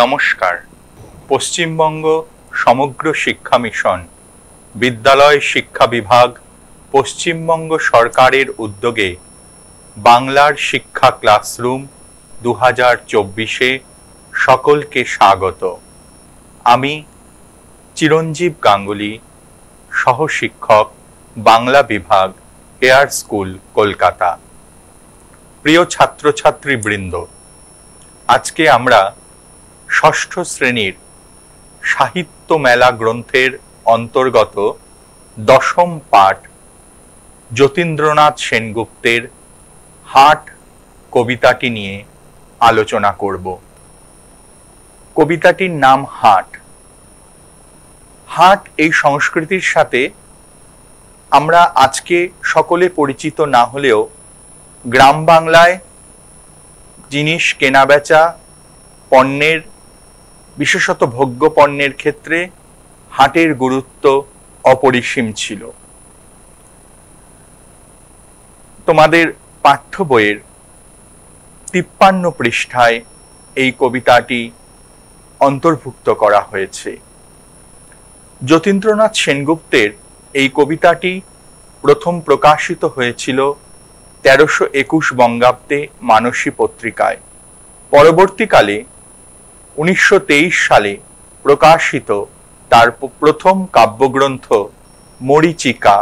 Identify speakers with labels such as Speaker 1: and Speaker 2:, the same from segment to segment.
Speaker 1: নমস্কার পশ্চিমবঙ্গ সমগ্র শিক্ষা মিশন বিদ্যালয় শিক্ষা বিভাগ পশ্চিমবঙ্গ সরকারের উদ্যোগে বাংলার শিক্ষা ক্লাসরুম দু হাজার চব্বিশে সকলকে স্বাগত আমি চিরঞ্জীব গাঙ্গুলি সহশিক্ষক বাংলা বিভাগ এয়ার স্কুল কলকাতা প্রিয় ছাত্রছাত্রীবৃন্দ আজকে আমরা ষষ্ঠ শ্রেণীর সাহিত্য মেলা গ্রন্থের অন্তর্গত দশম পাঠ যতীন্দ্রনাথ সেনগুপ্তের হাট কবিতাটি নিয়ে আলোচনা করব কবিতাটির নাম হাট হাট এই সংস্কৃতির সাথে আমরা আজকে সকলে পরিচিত না হলেও গ্রাম বাংলায় জিনিস কেনাবেচা পণ্যের বিশেষত ভোগ্যপণ্যের ক্ষেত্রে হাটের গুরুত্ব অপরিসীম ছিল তোমাদের পাঠ্য বইয়ের তিপ্পান্ন পৃষ্ঠায় এই কবিতাটি অন্তর্ভুক্ত করা হয়েছে যতীন্দ্রনাথ সেনগুপ্তের এই কবিতাটি প্রথম প্রকাশিত হয়েছিল তেরোশো একুশ বঙ্গাব্দে মানসী পত্রিকায় পরবর্তীকালে উনিশশো সালে প্রকাশিত তার প্রথম কাব্যগ্রন্থ মরিচিকা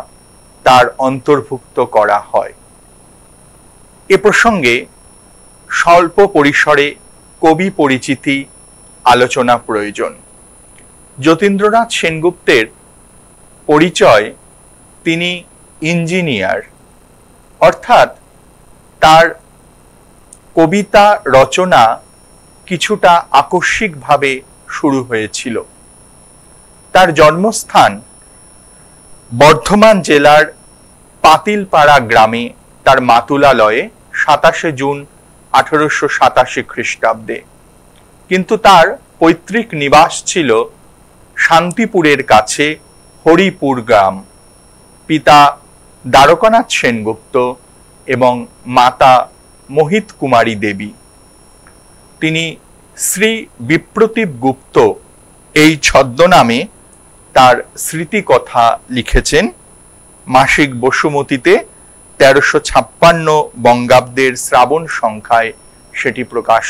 Speaker 1: তার অন্তর্ভুক্ত করা হয় এ প্রসঙ্গে স্বল্প পরিসরে কবি পরিচিতি আলোচনা প্রয়োজন যতীন্দ্রনাথ সেনগুপ্তের পরিচয় তিনি ইঞ্জিনিয়ার অর্থাৎ তার কবিতা রচনা কিছুটা আকস্মিকভাবে শুরু হয়েছিল তার জন্মস্থান বর্ধমান জেলার পাতিলপাড়া গ্রামে তার মাতুলালয়ে সাতাশে জুন আঠারোশো সাতাশি খ্রিস্টাব্দে কিন্তু তার পৈতৃক নিবাস ছিল শান্তিপুরের কাছে হরিপুর গ্রাম পিতা দ্বারকানাথ সেনগুপ্ত এবং মাতা মোহিত কুমারী দেবী তিনি শ্রী বিপ্রতীপ গুপ্ত এই ছদ্মনামে তার স্মৃতিকথা লিখেছেন মাসিক বসুমতিতে তেরোশো ছাপ্পান্ন বঙ্গাব্দের শ্রাবণ সংখ্যায় সেটি প্রকাশ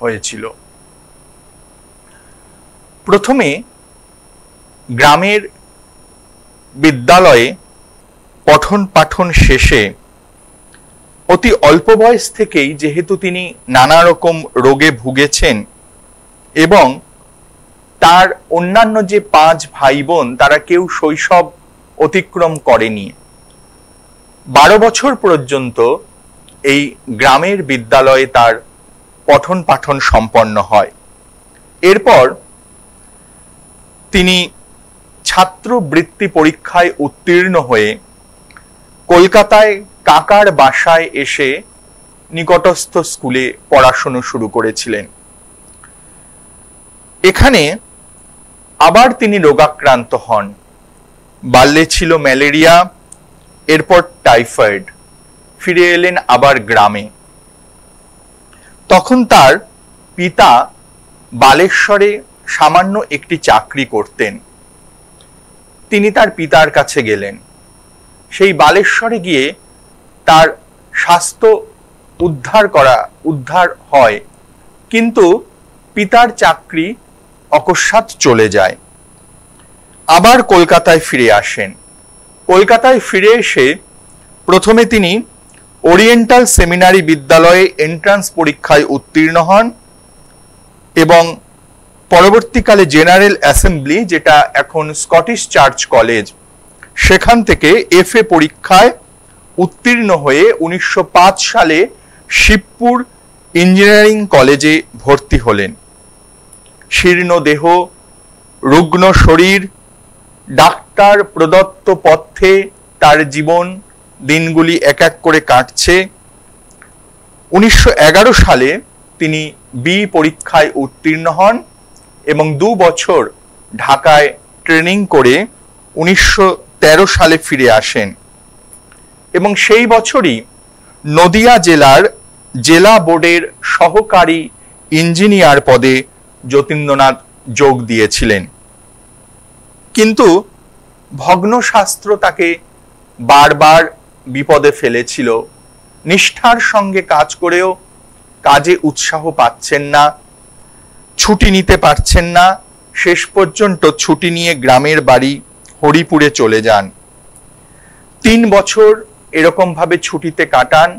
Speaker 1: হয়েছিল প্রথমে গ্রামের বিদ্যালয়ে পঠন পাঠন শেষে অতি অল্প বয়স থেকেই যেহেতু তিনি নানা রকম রোগে ভুগেছেন এবং তার অন্যান্য যে পাঁচ ভাই বোন তারা কেউ শৈশব অতিক্রম করেনি বারো বছর পর্যন্ত এই গ্রামের বিদ্যালয়ে তার পঠন পাঠন সম্পন্ন হয় এরপর তিনি ছাত্রবৃত্তি পরীক্ষায় উত্তীর্ণ হয়ে কলকাতায় কাকার বাসায় এসে নিকটস্থ স্কুলে পড়াশুনো শুরু করেছিলেন এখানে আবার তিনি রোগাক্রান্ত হন বাল্যে ছিল ম্যালেরিয়া এরপর টাইফয়েড ফিরে এলেন আবার গ্রামে তখন তার পিতা বালেশ্বরে সামান্য একটি চাকরি করতেন তিনি তার পিতার কাছে গেলেন সেই বালেশ্বরে গিয়ে তার স্বাস্থ্য উদ্ধার করা উদ্ধার হয় কিন্তু পিতার চাকরি অকস্মাৎ চলে যায় আবার কলকাতায় ফিরে আসেন কলকাতায় ফিরে এসে প্রথমে তিনি ওরিয়েন্টাল সেমিনারি বিদ্যালয়ে এন্ট্রান্স পরীক্ষায় উত্তীর্ণ হন এবং পরবর্তীকালে জেনারেল অ্যাসেম্বলি যেটা এখন স্কটিশ চার্চ কলেজ সেখান থেকে এফ এ পরীক্ষায় উত্তীর্ণ হয়ে উনিশশো সালে শিবপুর ইঞ্জিনিয়ারিং কলেজে ভর্তি হলেন শীর্ণ দেহ রুগ্ন শরীর ডাক্তার প্রদত্ত পথে তার জীবন দিনগুলি এক এক করে কাটছে উনিশশো সালে তিনি বি পরীক্ষায় উত্তীর্ণ হন এবং দু বছর ঢাকায় ট্রেনিং করে উনিশশো সালে ফিরে আসেন এবং সেই বছরই নদিয়া জেলার জেলা বোর্ডের সহকারী ইঞ্জিনিয়ার পদে যতীন্দ্রনাথ যোগ দিয়েছিলেন কিন্তু ভগ্নশাস্ত্র তাকে বারবার বিপদে ফেলেছিল নিষ্ঠার সঙ্গে কাজ করেও কাজে উৎসাহ পাচ্ছেন না ছুটি নিতে পারছেন না শেষ পর্যন্ত ছুটি নিয়ে গ্রামের বাড়ি হরিপুরে চলে যান তিন বছর এরকমভাবে ছুটিতে কাটান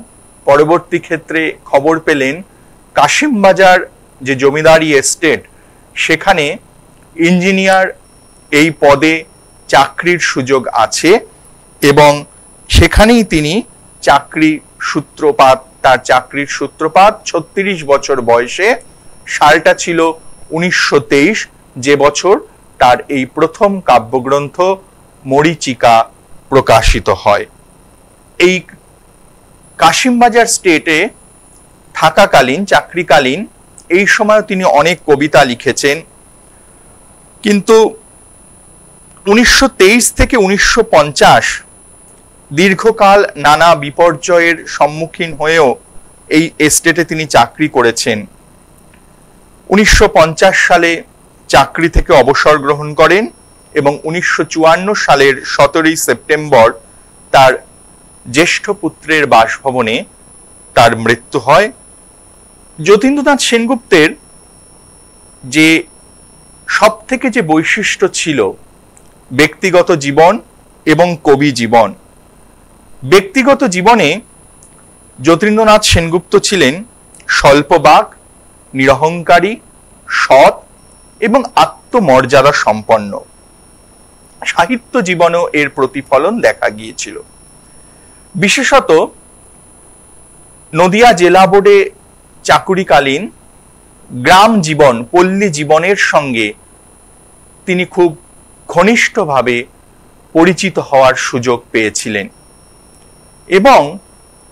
Speaker 1: পরবর্তী ক্ষেত্রে খবর পেলেন কাশিমবাজার যে জমিদারি এস্টেট সেখানে ইঞ্জিনিয়ার এই পদে চাকরির সুযোগ আছে এবং সেখানেই তিনি চাকরি সূত্রপাত তার চাকরির সূত্রপাত ছত্রিশ বছর বয়সে সালটা ছিল উনিশশো যে বছর তার এই প্রথম কাব্যগ্রন্থ মরিচিকা প্রকাশিত হয় এই কাশিমবাজার স্টেটে থাকাকালীন চাকরিকালীন এই সময় তিনি অনেক কবিতা লিখেছেন কিন্তু উনিশশো থেকে উনিশশো দীর্ঘকাল নানা বিপর্যয়ের সম্মুখীন হয়েও এই এস্টেটে তিনি চাকরি করেছেন উনিশশো সালে চাকরি থেকে অবসর গ্রহণ করেন এবং উনিশশো সালের সতেরোই সেপ্টেম্বর তার জ্যেষ্ঠ পুত্রের বাসভবনে তার মৃত্যু হয় যতীন্দ্রনাথ সেনগুপ্তের যে সব থেকে যে বৈশিষ্ট্য ছিল ব্যক্তিগত জীবন এবং কবি জীবন ব্যক্তিগত জীবনে যতীন্দ্রনাথ সেনগুপ্ত ছিলেন স্বল্পবাক নিরহংকারী সৎ এবং আত্মমর্যাদা সম্পন্ন সাহিত্য জীবনেও এর প্রতিফলন দেখা গিয়েছিল বিশেষত নদিয়া জেলা বোর্ডে চাকুরিকালীন গ্রাম জীবন পল্লী জীবনের সঙ্গে তিনি খুব ঘনিষ্ঠভাবে পরিচিত হওয়ার সুযোগ পেয়েছিলেন এবং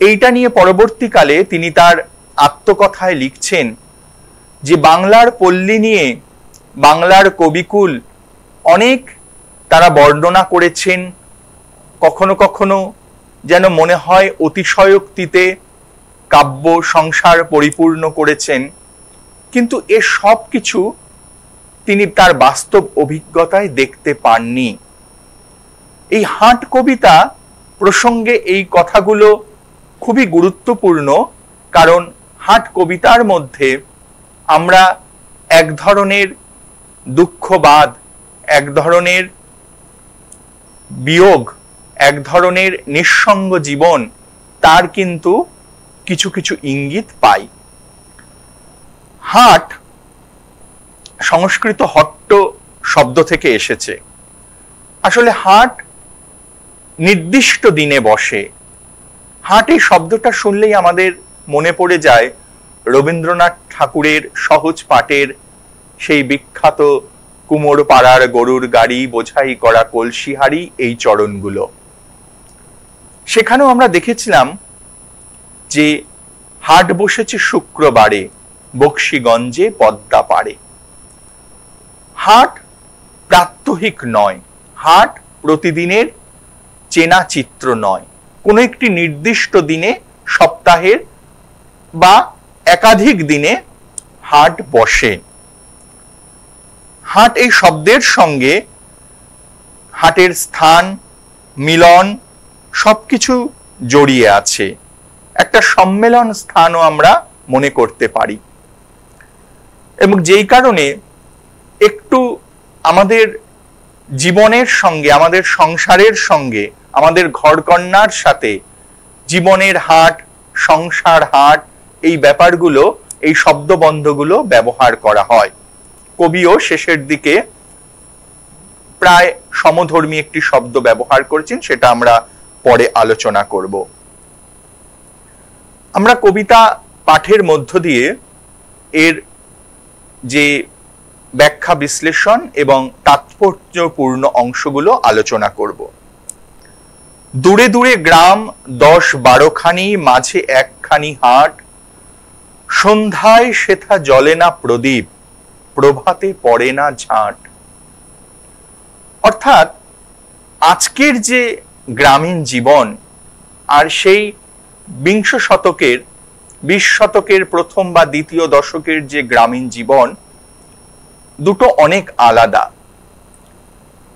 Speaker 1: এইটা নিয়ে পরবর্তীকালে তিনি তার আত্মকথায় লিখছেন যে বাংলার পল্লী নিয়ে বাংলার কবিকুল অনেক তারা বর্ণনা করেছেন কখনো কখনো যেন মনে হয় অতিশয়োক্তিতে কাব্য সংসার পরিপূর্ণ করেছেন কিন্তু এ সব কিছু তিনি তার বাস্তব অভিজ্ঞতায় দেখতে পাননি এই হাট কবিতা প্রসঙ্গে এই কথাগুলো খুবই গুরুত্বপূর্ণ কারণ হাট কবিতার মধ্যে আমরা এক ধরনের দুঃখবাদ এক ধরনের বিয়োগ এক ধরনের নিঃসঙ্গ জীবন তার কিন্তু কিছু কিছু ইঙ্গিত পাই হাট সংস্কৃত হট্ট শব্দ থেকে এসেছে আসলে হাট নির্দিষ্ট দিনে বসে হাট এই শব্দটা শুনলেই আমাদের মনে পড়ে যায় রবীন্দ্রনাথ ঠাকুরের সহজ পাটের সেই বিখ্যাত কুমোর পাড়ার গরুর গাড়ি বোঝাই করা কলসিহারি এই চরণগুলো সেখানেও আমরা দেখেছিলাম যে হাট বসেছে শুক্রবারে বক্সিগঞ্জে পদ্মা পাড়ে হাট প্রাত্যহিক নয় হাট প্রতিদিনের চেনা চিত্র নয় কোনো একটি নির্দিষ্ট দিনে সপ্তাহের বা একাধিক দিনে হাট বসে হাট এই শব্দের সঙ্গে হাটের স্থান মিলন সবকিছু জড়িয়ে আছে একটা সম্মেলন স্থানও আমরা মনে করতে পারি এবং যেই কারণে একটু আমাদের জীবনের সঙ্গে আমাদের সংসারের সঙ্গে আমাদের ঘরকন্যার সাথে জীবনের হাট সংসার হাট এই ব্যাপারগুলো এই শব্দবন্ধগুলো ব্যবহার করা হয় কবিও শেষের দিকে প্রায় সমধর্মী একটি শব্দ ব্যবহার করেছেন সেটা আমরা পরে আলোচনা করব আমরা কবিতা পাঠের মধ্য দিয়ে এর যে ব্যাখ্যা বিশ্লেষণ এবং তাৎপর্যপূর্ণ অংশগুলো আলোচনা করব দূরে দূরে গ্রাম দশ বারোখানি মাঝে একখানি হাট সন্ধ্যায় সেথা জলে না প্রদীপ প্রভাতে পড়ে না ঝাঁট অর্থাৎ আজকের যে গ্রামীণ জীবন আর সেই বিংশ শতকের বিশ শতকের প্রথম বা দ্বিতীয় দশকের যে গ্রামীণ জীবন দুটো অনেক আলাদা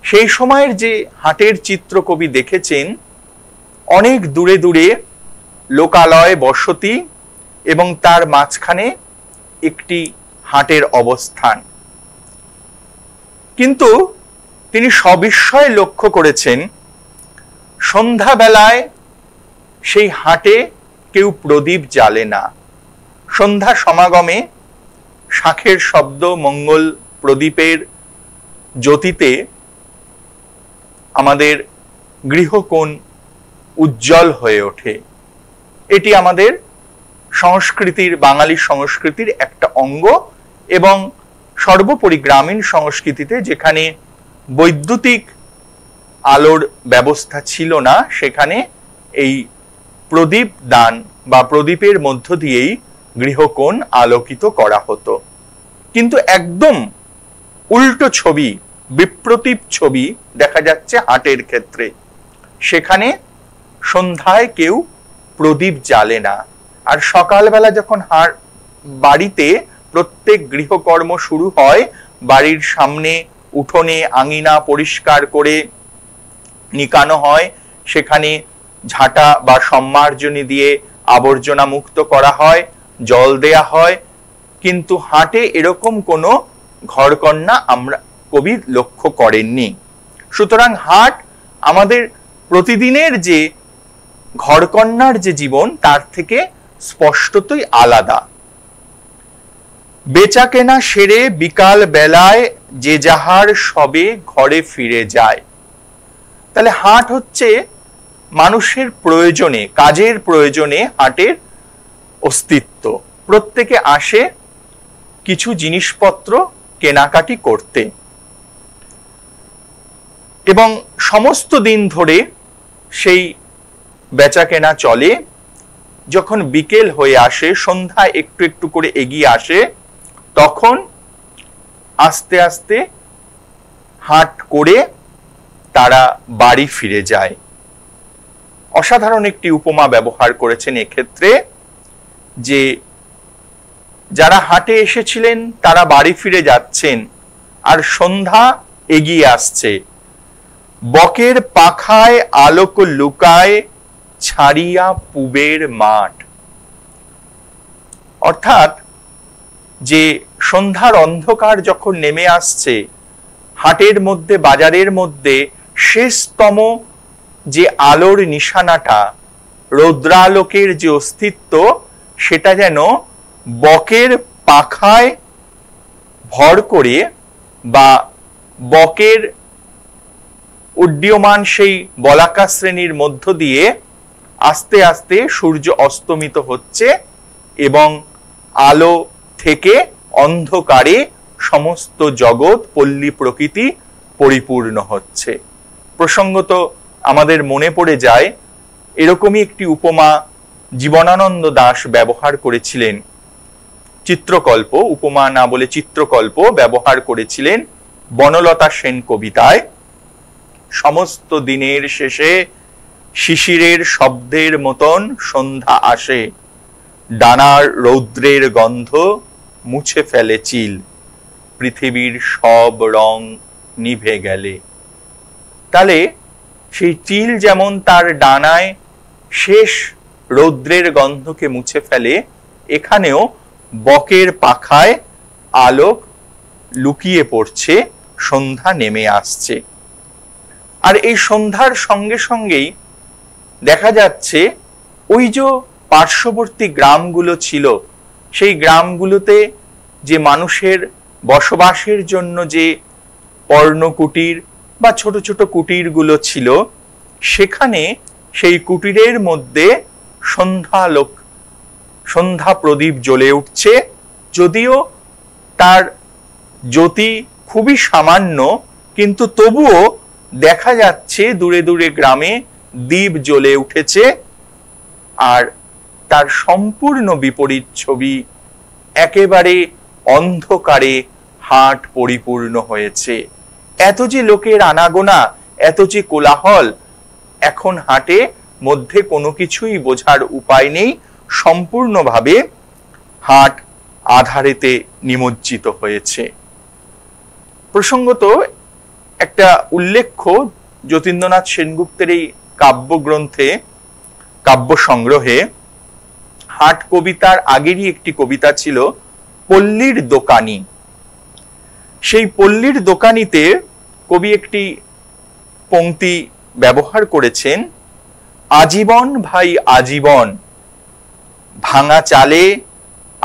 Speaker 1: সেই সময়ের যে হাটের চিত্র কবি দেখেছেন অনেক দূরে দূরে লোকালয় বসতি এবং তার মাঝখানে একটি হাটের অবস্থান কিন্তু তিনি সবিস্ময়ে লক্ষ্য করেছেন সন্ধ্যাবেলায় সেই হাটে কেউ প্রদীপ জ্বালে না সন্ধ্যা সমাগমে শাখের শব্দ মঙ্গল প্রদীপের জ্যোতিতে আমাদের গৃহকোণ উজ্জ্বল হয়ে ওঠে এটি আমাদের সংস্কৃতির বাঙালি সংস্কৃতির একটা অঙ্গ এবং সর্বোপরি গ্রামীণ সংস্কৃতিতে যেখানে বৈদ্যুতিক আলোর ব্যবস্থা ছিল না সেখানে এই প্রদীপ দান বা প্রদীপের মধ্য দিয়েই গৃহকোণ আলোকিত করা হতো কিন্তু একদম উল্টো ছবি বিপ্রতীপ ছবি দেখা যাচ্ছে হাটের ক্ষেত্রে সেখানে সন্ধ্যায় কেউ প্রদীপ জ্বালে না আর সকালবেলা যখন হাট বাড়িতে প্রত্যেক গৃহকর্ম শুরু হয় বাড়ির সামনে উঠোনে আঙিনা পরিষ্কার করে নিকানো হয় সেখানে ঝাঁটা বা সম্মার্জনী দিয়ে আবর্জনা মুক্ত করা হয় জল দেয়া হয় কিন্তু হাটে এরকম কোনো ঘরকন্যা আমরা কবি লক্ষ্য করেননি সুতরাং হাট আমাদের প্রতিদিনের যে ঘরকন্যার যে জীবন তার থেকে স্পষ্টতই আলাদা বেচা কেনা সেরে বিকাল বেলায় যে যাহার সবে ঘরে ফিরে যায় তাহলে হাট হচ্ছে মানুষের প্রয়োজনে কাজের প্রয়োজনে হাটের অস্তিত্ব প্রত্যেকে আসে কিছু জিনিসপত্র কেনাকাটি করতে এবং সমস্ত দিন ধরে সেই বেচা কেনা চলে যখন বিকেল হয়ে আসে সন্ধ্যা একটু একটু করে এগিয়ে আসে তখন আস্তে আস্তে হাট করে তারা বাড়ি ফিরে যায় অসাধারণ একটি উপমা ব্যবহার করেছেন এক্ষেত্রে যে যারা হাটে এসেছিলেন তারা বাড়ি ফিরে যাচ্ছেন আর সন্ধ্যা এগিয়ে আসছে বকের পাখায় আলোক লুকায় ছাড়িয়া পুবের মাঠ অর্থাৎ যে সন্ধ্যার অন্ধকার যখন নেমে আসছে হাটের মধ্যে বাজারের মধ্যে শেষতম যে আলোর নিশানাটা রৌদ্রালোকের যে অস্তিত্ব সেটা যেন বকের পাখায় ভর করে বা বকের উড্ডীয়মান সেই বলাকা শ্রেণীর মধ্য দিয়ে আস্তে আস্তে সূর্য অস্তমিত হচ্ছে এবং আলো থেকে অন্ধকারে সমস্ত জগৎ পল্লী প্রকৃতি পরিপূর্ণ হচ্ছে প্রসঙ্গত আমাদের মনে পড়ে যায় এরকমই একটি উপমা জীবনানন্দ দাস ব্যবহার করেছিলেন চিত্রকল্প উপমা না বলে চিত্রকল্প ব্যবহার করেছিলেন বনলতা সেন কবিতায় সমস্ত দিনের শেষে শিশিরের শব্দের মতন সন্ধ্যা আসে ডানার রৌদ্রের গন্ধ মুছে ফেলে চিল পৃথিবীর সব রং নিভে গেলে তাহলে সেই চিল যেমন তার ডানায় শেষ রৌদ্রের গন্ধকে মুছে ফেলে এখানেও বকের পাখায় আলোক লুকিয়ে পড়ছে সন্ধ্যা নেমে আসছে আর এই সন্ধ্যার সঙ্গে সঙ্গেই দেখা যাচ্ছে ওই যে পার্শ্ববর্তী গ্রামগুলো ছিল সেই গ্রামগুলোতে যে মানুষের বসবাসের জন্য যে পর্ণকুটির বা ছোট ছোট কুটিরগুলো ছিল সেখানে সেই কুটিরের মধ্যে সন্ধ্যা লোক সন্ধ্যা প্রদীপ জ্বলে উঠছে যদিও তার জ্যোতি খুবই সামান্য কিন্তু তবুও দেখা যাচ্ছে দূরে দূরে গ্রামে দ্বীপ জ্বলে উঠেছে আর তার সম্পূর্ণ বিপরীত ছবি একেবারে অন্ধকারে হাট পরিপূর্ণ হয়েছে এত যে লোকের আনাগোনা এত যে কোলাহল এখন হাটে মধ্যে কোনো কিছুই বোঝার উপায় নেই সম্পূর্ণভাবে হাট আধারেতে নিমজ্জিত হয়েছে প্রসঙ্গত একটা উল্লেখ্য যতীন্দ্রনাথ সেনগুপ্তের এই কাব্যগ্রন্থে কাব্য সংগ্রহে হাট কবিতার আগেরই একটি কবিতা ছিল পল্লীর দোকানি সেই পল্লীর দোকানিতে কবি একটি পংক্তি ব্যবহার করেছেন আজীবন ভাই আজীবন ভাঙা চালে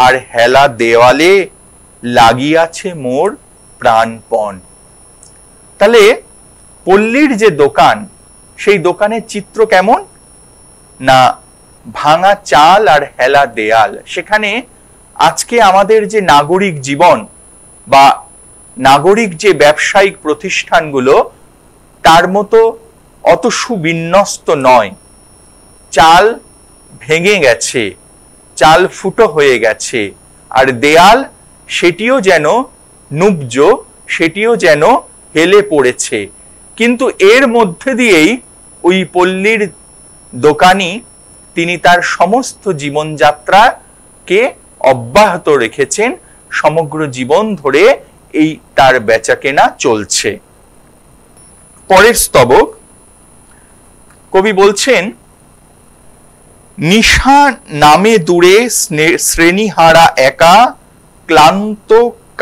Speaker 1: আর হেলা দেওয়ালে লাগিয়াছে মোর প্রাণপণ তাহলে পল্লীর যে দোকান সেই দোকানের চিত্র কেমন না ভাঙা চাল আর হেলা দেয়াল সেখানে আজকে আমাদের যে নাগরিক জীবন বা নাগরিক যে ব্যবসায়িক প্রতিষ্ঠানগুলো তার মতো অত সুবিন্যস্ত নয় চাল ভেঙে গেছে চাল ফুটো হয়ে গেছে আর দেয়াল সেটিও যেন নুব্জ সেটিও যেন হেলে পড়েছে কিন্তু এর মধ্যে দিয়েই ওই পল্লীর দোকানি তিনি তার সমস্ত জীবনযাত্রাকে অব্যাহত রেখেছেন সমগ্র জীবন ধরে এই তার বেচা কেনা চলছে পরের স্তবক কবি বলছেন নিশা নামে দূরে শ্রেণীহারা একা ক্লান্ত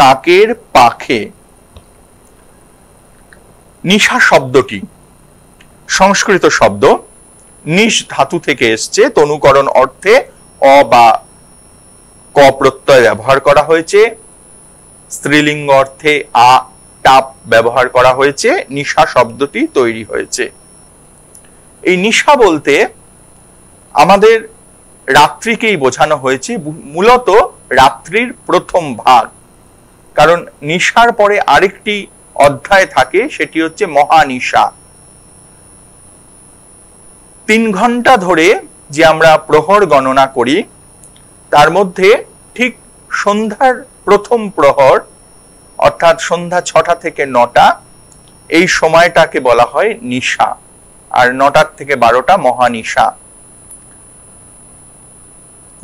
Speaker 1: কাকের পাখে নিশা শব্দটি সংস্কৃত শব্দ নিশ ধাতু থেকে এসছে তনুকরণ অর্থে অ বা ক প্রত্যয় ব্যবহার করা হয়েছে স্ত্রীলিঙ্গ অর্থে আ টাপ ব্যবহার করা হয়েছে নিশা শব্দটি তৈরি হয়েছে এই নিশা বলতে আমাদের রাত্রিকেই বোঝানো হয়েছে মূলত রাত্রির প্রথম ভাগ কারণ নিশার পরে আরেকটি অধ্যায় থাকে সেটি হচ্ছে মহানিশা তিন ঘন্টা ধরে যে আমরা প্রহর গণনা করি তার মধ্যে সন্ধ্যার প্রথম প্রহর অর্থাৎ সন্ধ্যা ছটা থেকে নটা এই সময়টাকে বলা হয় নিশা আর নটার থেকে বারোটা মহানিশা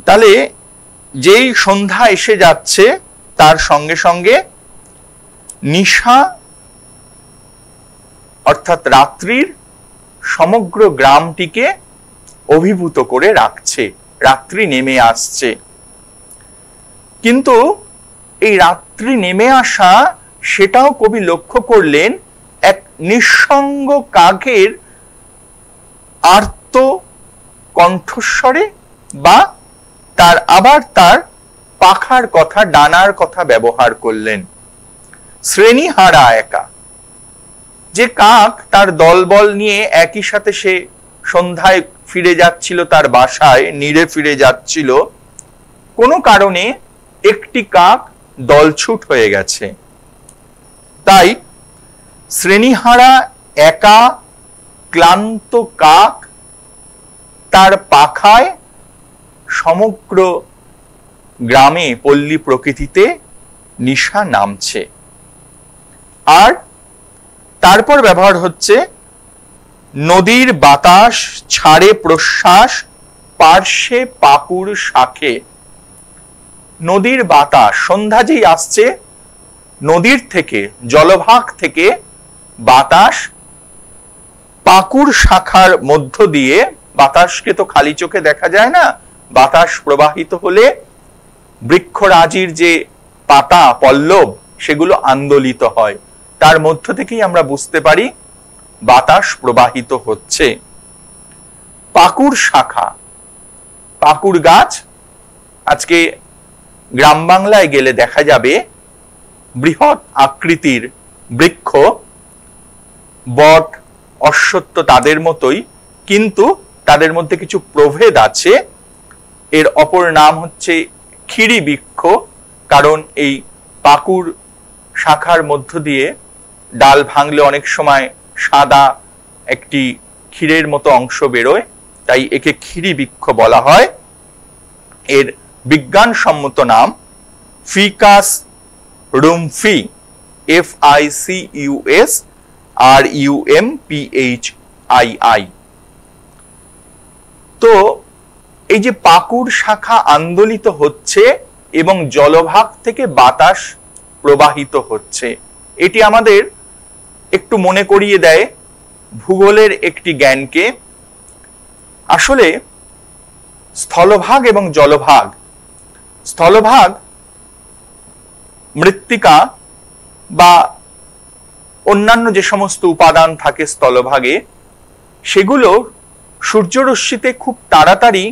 Speaker 1: তাহলে যেই সন্ধ্যা এসে যাচ্ছে তার সঙ্গে সঙ্গে নিশা অর্থাৎ রাত্রির সমগ্র গ্রামটিকে অভিভূত করে রাখছে রাত্রি নেমে আসছে কিন্তু এই রাত্রি নেমে আসা সেটাও কবি লক্ষ্য করলেন এক নিঃসঙ্গ কাকের আর্ত কণ্ঠস্বরে বা তার আবার তার পাখার কথা ডানার কথা ব্যবহার করলেন শ্রেণী হারা একা যে কাক তার দলবল নিয়ে একই সাথে সে সন্ধ্যায় ফিরে যাচ্ছিল তার বাসায় নিড়ে ফিরে যাচ্ছিল কোনো কারণে একটি কাক দলছুট হয়ে গেছে তাই শ্রেণীহারা একা ক্লান্ত কাক তার পাখায় সমগ্র গ্রামে পল্লী প্রকৃতিতে নিশা নামছে আর তারপর ব্যবহার হচ্ছে নদীর বাতাস ছাড়ে প্রশ্বাস পার্শ্বে পাকুর শাখে নদীর বাতাস সন্ধ্যা যেই আসছে নদীর থেকে জলভাগ থেকে বাতাস পাকুর শাখার মধ্য দিয়ে বাতাসকে তো খালি চোখে দেখা যায় না বাতাস প্রবাহিত হলে বৃক্ষরাজির যে পাতা পল্লব সেগুলো আন্দোলিত হয় তার মধ্য থেকেই আমরা বুঝতে পারি বাতাস প্রবাহিত হচ্ছে পাকুর শাখা পাকুর গাছ আজকে গ্রাম বাংলায় গেলে দেখা যাবে বৃহৎ আকৃতির বৃক্ষ বট অশ্বত্ব তাদের মতোই কিন্তু তাদের মধ্যে কিছু প্রভেদ আছে এর অপর নাম হচ্ছে খিরি বৃক্ষ কারণ এই পাকুর শাখার মধ্য দিয়ে ডাল ভাঙলে অনেক সময় সাদা একটি ক্ষীরের মতো অংশ বেরোয় তাই একে ক্ষীরি বৃক্ষ বলা হয় এর বিজ্ঞানসম্মত নাম ficus rumphii F I C U S R U M P I I তো এই যে পাকুর শাখা আন্দোলিত হচ্ছে এবং জলভাগ থেকে বাতাস প্রবাহিত হচ্ছে এটি আমাদের একটু মনে করিয়ে দেয় ভূগোলের একটি জ্ঞানকে আসলে স্থলভাগ এবং জলভাগ স্থলভাগ মৃত্তিকা বা অন্যান্য যে সমস্ত উপাদান থাকে স্থলভাগে সেগুলো সূর্যরশ্মিতে খুব তাড়াতাড়ি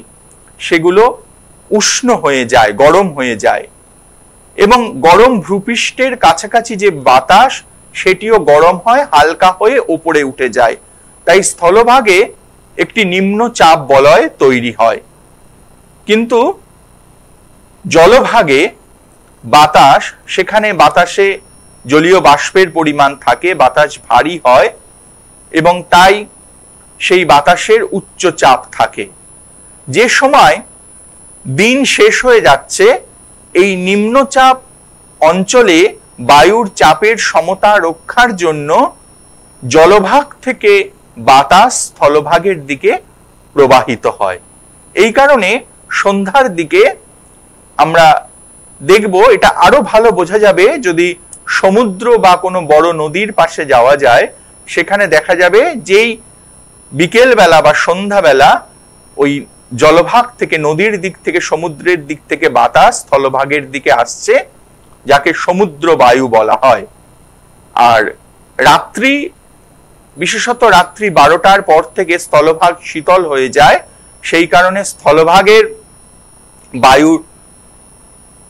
Speaker 1: সেগুলো উষ্ণ হয়ে যায় গরম হয়ে যায় এবং গরম ভূপৃষ্ঠের কাছাকাছি যে বাতাস সেটিও গরম হয় হালকা হয়ে ওপরে উঠে যায় তাই স্থলভাগে একটি নিম্ন চাপ বলয় তৈরি হয় কিন্তু জলভাগে বাতাস সেখানে বাতাসে জলীয় বাষ্পের পরিমাণ থাকে বাতাস ভারী হয় এবং তাই সেই বাতাসের উচ্চ চাপ থাকে যে সময় দিন শেষ হয়ে যাচ্ছে এই নিম্নচাপ অঞ্চলে বায়ুর চাপের সমতা রক্ষার জন্য জলভাগ থেকে বাতাস স্থলভাগের দিকে প্রবাহিত হয় এই কারণে সন্ধ্যার দিকে আমরা দেখব এটা আরো ভালো বোঝা যাবে যদি সমুদ্র বা কোনো বড় নদীর পাশে যাওয়া যায় সেখানে দেখা যাবে যেই বিকেলবেলা বা সন্ধ্যাবেলা ওই জলভাগ থেকে নদীর দিক থেকে সমুদ্রের দিক থেকে বাতাস স্থলভাগের দিকে আসছে যাকে সমুদ্র বায়ু বলা হয় আর রাত্রি বিশেষত রাত্রি বারোটার পর থেকে স্থলভাগ শীতল হয়ে যায় সেই কারণে স্থলভাগের বায়ুর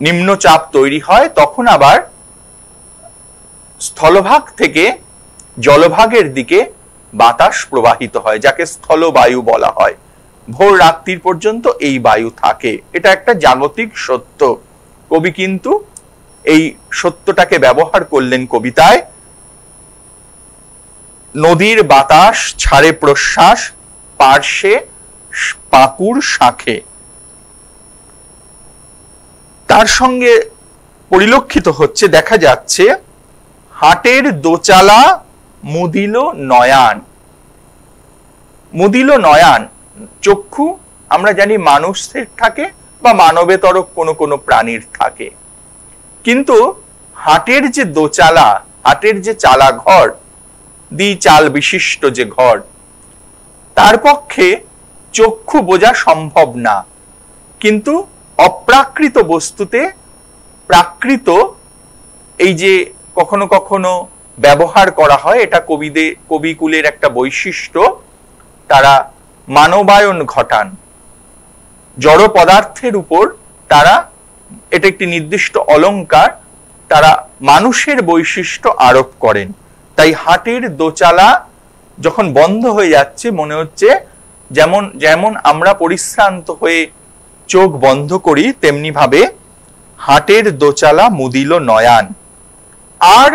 Speaker 1: নিম্নচাপ তৈরি হয় তখন আবার স্থলভাগ থেকে জলভাগের দিকে বাতাস প্রবাহিত হয় যাকে স্থলবায়ু বলা হয় ভোর রাত্রির পর্যন্ত এই বায়ু থাকে এটা একটা জাগতিক সত্য কবি কিন্তু এই সত্যটাকে ব্যবহার করলেন কবিতায় নদীর বাতাস ছাড়ে প্রশ্বাস পার্শ্বে পাকুর শাখে তার সঙ্গে পরিলক্ষিত হচ্ছে দেখা যাচ্ছে হাটের দোচালা মুদিল নয়ান মুদিল নয়ান চক্ষু আমরা জানি মানুষের থাকে বা মানবেতর কোনো কোনো প্রাণীর থাকে কিন্তু হাটের যে দোচালা হাটের যে চালা ঘর দ্বি চাল বিশিষ্ট যে ঘর তার পক্ষে চক্ষু বোঝা সম্ভব না কিন্তু অপ্রাকৃত বস্তুতে প্রাকৃত এই যে কখনো কখনো ব্যবহার করা হয় এটা কবিদে কবিকুলের একটা বৈশিষ্ট্য তারা মানবায়ন ঘটান জড় পদার্থের উপর তারা এটা একটি নির্দিষ্ট অলঙ্কার তারা মানুষের বৈশিষ্ট্য আরোপ করেন তাই হাটের দোচালা যখন বন্ধ হয়ে যাচ্ছে মনে হচ্ছে যেমন যেমন আমরা পরিশ্রান্ত হয়ে চোখ বন্ধ করি তেমনি ভাবে হাটের দোচালা মুদিল নয়ান আর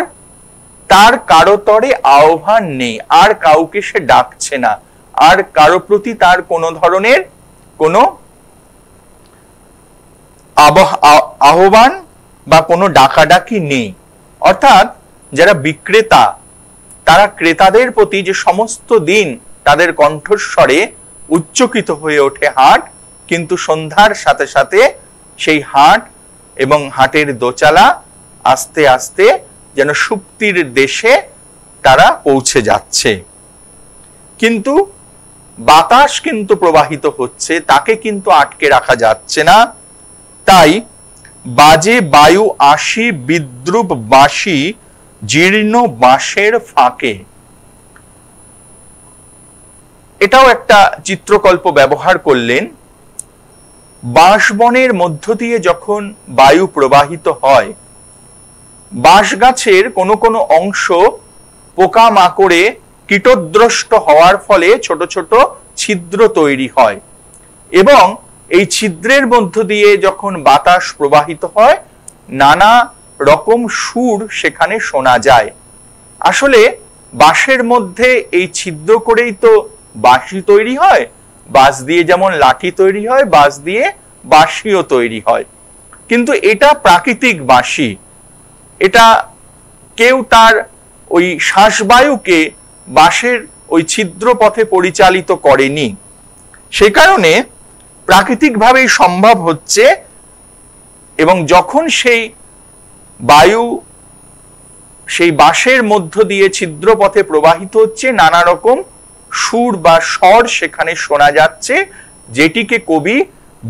Speaker 1: তার কারো তরে আহ্বান নেই আর কাউকে সে ডাকছে না আর কারো প্রতি তার কোনো ধরনের কোনো আহ্বান বা কোনো ডাকাডাকি নেই অর্থাৎ যারা বিক্রেতা তারা ক্রেতাদের প্রতি যে সমস্ত দিন তাদের কণ্ঠস্বরে উচ্চকিত হয়ে ওঠে হাট কিন্তু সন্ধ্যার সাথে সাথে সেই হাট এবং হাটের দোচালা আস্তে আস্তে যেন সুপ্তির দেশে তারা পৌঁছে যাচ্ছে কিন্তু বাতাস কিন্তু প্রবাহিত হচ্ছে তাকে কিন্তু আটকে রাখা যাচ্ছে না তাই বাজে বায়ু আসি বিদ্রুপ বাসি জীর্ণ বাঁশের ফাঁকে এটাও একটা চিত্রকল্প ব্যবহার করলেন বাঁশবনের মধ্য দিয়ে যখন বায়ু প্রবাহিত হয় বাঁশ গাছের কোনো কোনো অংশ পোকা মাকড়ে কীটদ্রষ্ট হওয়ার ফলে ছোট ছোট ছিদ্র তৈরি হয় এবং এই ছিদ্রের মধ্য দিয়ে যখন বাতাস প্রবাহিত হয় নানা রকম সুর সেখানে শোনা যায় আসলে বাঁশের মধ্যে এই ছিদ্র করেই তো বাঁশি তৈরি হয় বাঁশ দিয়ে যেমন লাঠি তৈরি হয় বাঁশ দিয়ে বাঁশিও তৈরি হয় কিন্তু এটা প্রাকৃতিক বাঁশি এটা কেউ তার ওই শ্বাসবায়ুকে বাঁশের ওই ছিদ্র পথে পরিচালিত করেনি সে কারণে প্রাকৃতিকভাবেই সম্ভব হচ্ছে এবং যখন সেই বায়ু সেই বাঁশের মধ্য দিয়ে ছিদ্র পথে প্রবাহিত হচ্ছে নানা রকম সুর বা স্বর সেখানে শোনা যাচ্ছে যেটিকে কবি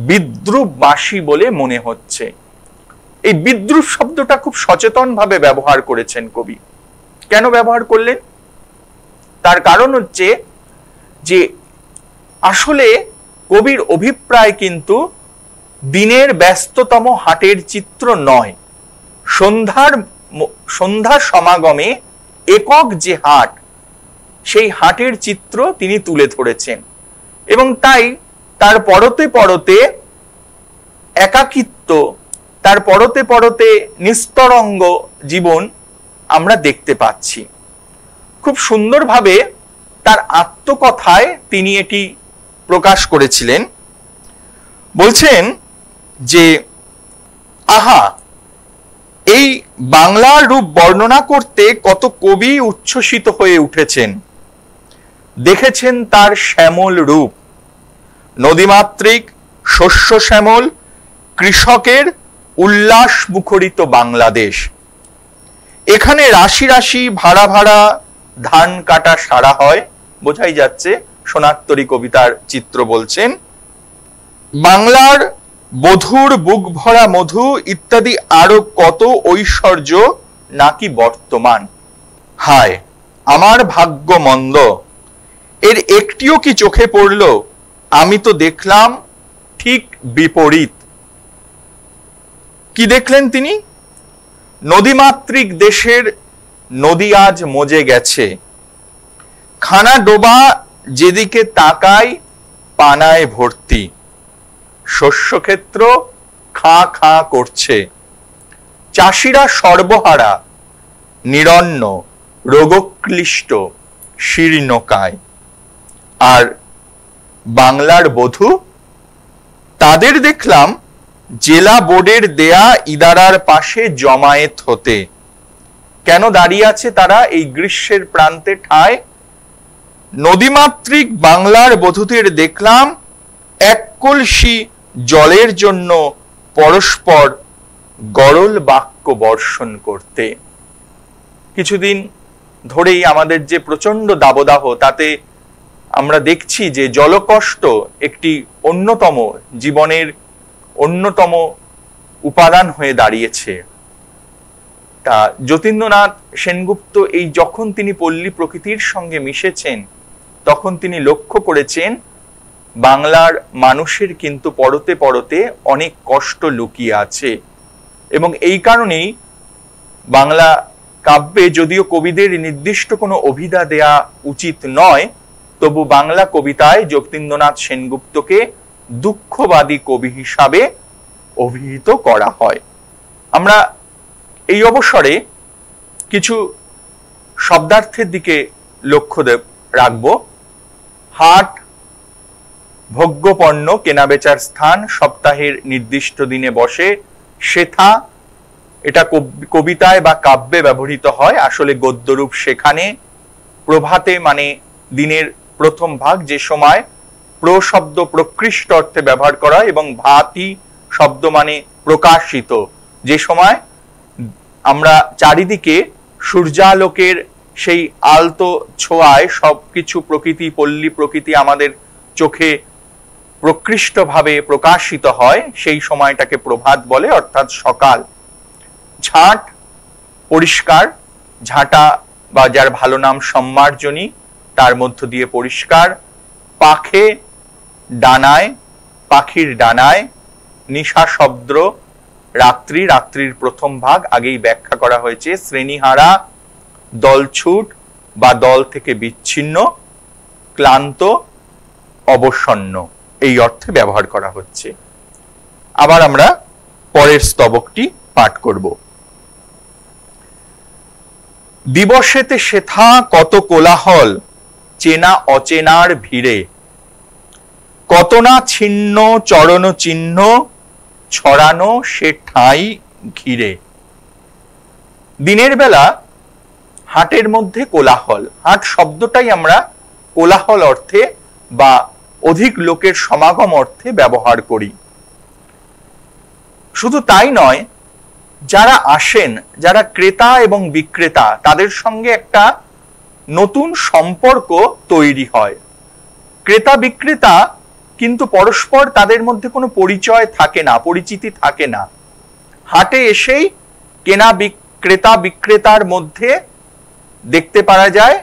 Speaker 1: বিদ্রুপ বলে মনে হচ্ছে এই বিদ্রুপ শব্দটা খুব সচেতনভাবে ব্যবহার করেছেন কবি কেন ব্যবহার করলেন তার কারণ হচ্ছে যে আসলে কবির অভিপ্রায় কিন্তু দিনের ব্যস্ততম হাটের চিত্র নয় সন্ধ্যার সন্ধ্যা সমাগমে একক যে হাট সেই হাটের চিত্র তিনি তুলে ধরেছেন এবং তাই তার পরতে পরতে একাকিত্ব তার পরতে পরতে নিস্তরঙ্গ জীবন আমরা দেখতে পাচ্ছি খুব সুন্দরভাবে তার আত্মকথায় তিনি এটি প্রকাশ করেছিলেন বলছেন যে আহা এই বাংলার রূপ বর্ণনা করতে কত কবি উচ্ছ্বসিত হয়ে উঠেছেন দেখেছেন তার শ্যামল রূপ নদীমাত্রিক শস্য শ্যামল কৃষকের উল্লাস মুখরিত বাংলাদেশ এখানে রাশি রাশি ভাড়া ভাড়া ধান কাটা সারা হয় বোঝাই যাচ্ছে সোনাত্তরী কবিতার চিত্র বলছেন বাংলার বধুর বুক ভরা মধু ইত্যাদি আরো কত ঐশ্বর্য নাকি বর্তমান হায় আমার ভাগ্য মন্দ এর একটিও কি চোখে পড়ল আমি তো দেখলাম ঠিক বিপরীত কি দেখলেন তিনি নদীমাতৃক দেশের নদী আজ মজে গেছে খানা ডোবা যেদিকে তাকায় পানায় ভর্তি শস্যক্ষেত্র খা খা করছে চাষিরা সর্বহারা নিরন্ন রোগক্লিষ্ট শীর্ণকায় আর বাংলার বধূ তাদের দেখলাম জেলা বোর্ডের দেয়া ইদারার পাশে জমায়েত হতে কেন দাঁড়িয়ে আছে তারা এই গ্রীষ্মের প্রান্তে ঠায় নদীমাতৃক বাংলার বধূদের দেখলাম এক কলসি জলের জন্য পরস্পর গরল বাক্য বর্ষণ করতে কিছুদিন ধরেই আমাদের যে প্রচন্ড দাবদাহ তাতে আমরা দেখছি যে জলকষ্ট একটি অন্যতম জীবনের অন্যতম উপাদান হয়ে দাঁড়িয়েছে তা যতীন্দ্রনাথ সেনগুপ্ত এই যখন তিনি পল্লী প্রকৃতির সঙ্গে মিশেছেন তখন তিনি লক্ষ্য করেছেন বাংলার মানুষের কিন্তু পরতে পরতে অনেক কষ্ট লুকিয়ে আছে এবং এই কারণেই বাংলা কাব্যে যদিও কবিদের নির্দিষ্ট কোনো অভিধা দেয়া উচিত নয় তবু বাংলা কবিতায় যতীন্দ্রনাথ সেনগুপ্তকে দুঃখবাদী কবি হিসাবে অভিহিত করা হয় আমরা এই অবসরে কিছু শব্দার্থের দিকে লক্ষ্য রাখব হাট ভোগ্যপণ্য কেনাবেচার স্থান সপ্তাহের নির্দিষ্ট দিনে বসে শেথা এটা কবিতায় বা কাব্যে ব্যবহৃত হয় আসলে গদ্যরূপ সেখানে প্রভাতে মানে দিনের প্রথম ভাগ যে সময় প্র শব্দ প্রকৃষ্ট অর্থে ব্যবহার করা এবং ভাতি শব্দ মানে প্রকাশিত যে সময় আমরা চারিদিকে সূর্যালোকের সেই আলতো ছোঁয়ায় সবকিছু প্রকৃতি পল্লী প্রকৃতি আমাদের চোখে প্রকৃষ্টভাবে প্রকাশিত হয় সেই সময়টাকে প্রভাত বলে অর্থাৎ সকাল ঝাঁট পরিষ্কার ঝাঁটা বা যার ভালো নাম সম্মার্জনী তার মধ্য দিয়ে পরিষ্কার পাখে ডানায় পাখির ডানায় নিশা শব্দ রাত্রি রাত্রির প্রথম ভাগ আগেই ব্যাখ্যা করা হয়েছে শ্রেণীহারা দলছুট বা দল থেকে বিচ্ছিন্ন ক্লান্ত অবসন্ন এই অর্থে ব্যবহার করা হচ্ছে আবার আমরা পরের স্তবকটি পাঠ করব দিবসেতে শেথা কত কোলাহল চেনা অচেনার ভিড়ে কত না ছিন্ন চরণ চিহ্ন ছড়ানো সে ঠাঁই ঘিরে দিনের বেলা হাটের মধ্যে কোলাহল হাট শব্দটাই আমরা কোলাহল অর্থে বা অধিক লোকের সমাগম অর্থে ব্যবহার করি শুধু তাই নয় যারা আসেন যারা ক্রেতা এবং বিক্রেতা তাদের সঙ্গে একটা নতুন সম্পর্ক তৈরি হয় ক্রেতা বিক্রেতা কিন্তু পরস্পর তাদের মধ্যে কোনো পরিচয় থাকে না পরিচিতি থাকে না হাটে এসেই কেনা ক্রেতা বিক্রেতার মধ্যে দেখতে পারা যায়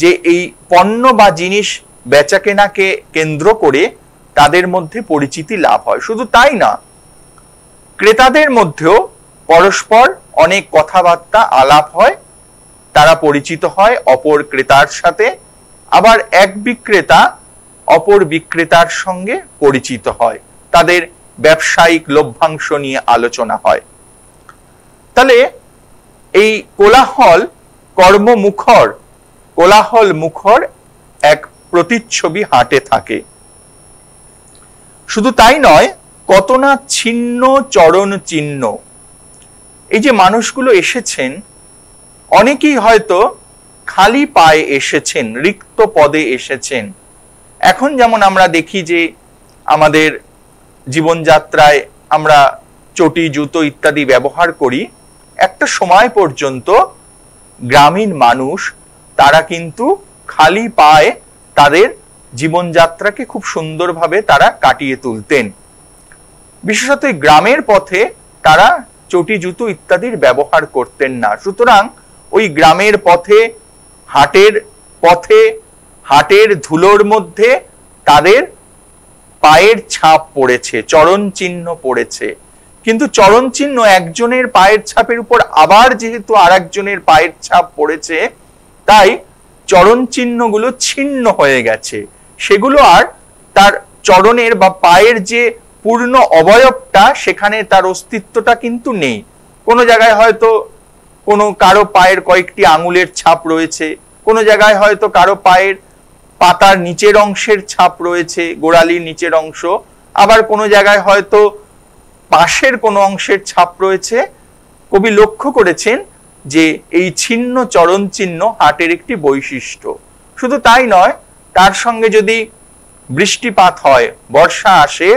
Speaker 1: যে এই পণ্য বা জিনিস বেচা কেনাকে কেন্দ্র করে তাদের মধ্যে পরিচিতি লাভ হয় শুধু তাই না ক্রেতাদের মধ্যেও পরস্পর অনেক কথাবার্তা আলাপ হয় তারা পরিচিত হয় অপর ক্রেতার সাথে আবার এক বিক্রেতা অপর বিক্রেতার সঙ্গে পরিচিত হয় তাদের ব্যবসায়িক লভ্যাংশ নিয়ে আলোচনা হয় তাহলে এই কোলাহল কর্মমুখর কোলাহল মুখর এক প্রতিচ্ছবি হাটে থাকে শুধু তাই নয় কত না ছিন্ন চরণ চিহ্ন এই যে মানুষগুলো এসেছেন অনেকেই হয়তো খালি পায়ে এসেছেন রিক্ত পদে এসেছেন এখন যেমন আমরা দেখি যে আমাদের জীবনযাত্রায় আমরা চটি জুতো ইত্যাদি ব্যবহার করি একটা সময় পর্যন্ত গ্রামীণ মানুষ তারা কিন্তু খালি পায়ে তাদের জীবনযাত্রাকে খুব সুন্দরভাবে তারা কাটিয়ে তুলতেন বিশেষত গ্রামের পথে তারা চটি জুতো ইত্যাদির ব্যবহার করতেন না সুতরাং ওই গ্রামের পথে হাটের পথে হাটের ধুলোর মধ্যে তাদের পায়ের ছাপ পড়েছে চরণ চিহ্ন পড়েছে কিন্তু চরণ চিহ্ন একজনের পায়ের ছাপের উপর আবার যেহেতু আর একজনের পায়ের ছাপ পড়েছে তাই চরণ চিহ্নগুলো ছিন্ন হয়ে গেছে সেগুলো আর তার চরণের বা পায়ের যে পূর্ণ অবয়বটা সেখানে তার অস্তিত্বটা কিন্তু নেই কোনো জায়গায় হয়তো কোনো কারো পায়ের কয়েকটি আঙুলের ছাপ রয়েছে কোনো জায়গায় হয়তো কারো পায়ের পাতার নিচের অংশের ছাপ রয়েছে গোড়ালির নিচের অংশ আবার কোনো জায়গায় হয়তো পাশের কোনো অংশের ছাপ রয়েছে কবি লক্ষ্য করেছেন যে এই ছিন্ন চরণ চিহ্ন হাটের একটি বৈশিষ্ট্য শুধু তাই নয় তার সঙ্গে যদি বৃষ্টিপাত হয় বর্ষা আসে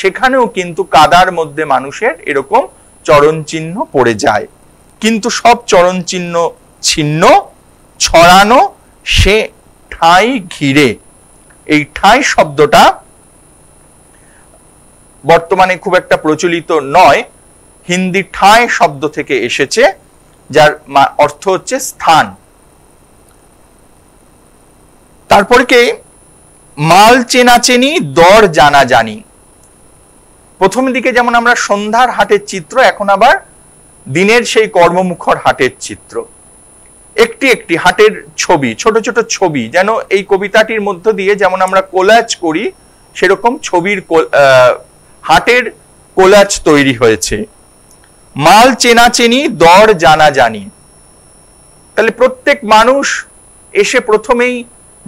Speaker 1: সেখানেও কিন্তু কাদার মধ্যে মানুষের এরকম চরণ চিহ্ন পড়ে যায় কিন্তু সব চরণ চিহ্ন ছিন্ন ছড়ানো সে ঠাই ঘিরে এই ঠাই শব্দটা বর্তমানে খুব একটা প্রচলিত নয় হিন্দি ঠাঁই শব্দ থেকে এসেছে যার অর্থ হচ্ছে স্থান তারপরে কে মাল চেনি দর জানা জানি প্রথম দিকে যেমন আমরা সন্ধ্যার হাটের চিত্র এখন আবার দিনের সেই কর্মমুখর হাটের চিত্র একটি একটি হাটের ছবি ছোট ছোট ছবি যেন এই কবিতাটির মধ্য দিয়ে যেমন আমরা কোলাচ করি সেরকম ছবির হাটের কোলাচ তৈরি হয়েছে মাল চেনা চেনি দর জানা জানি তাহলে প্রত্যেক মানুষ এসে প্রথমেই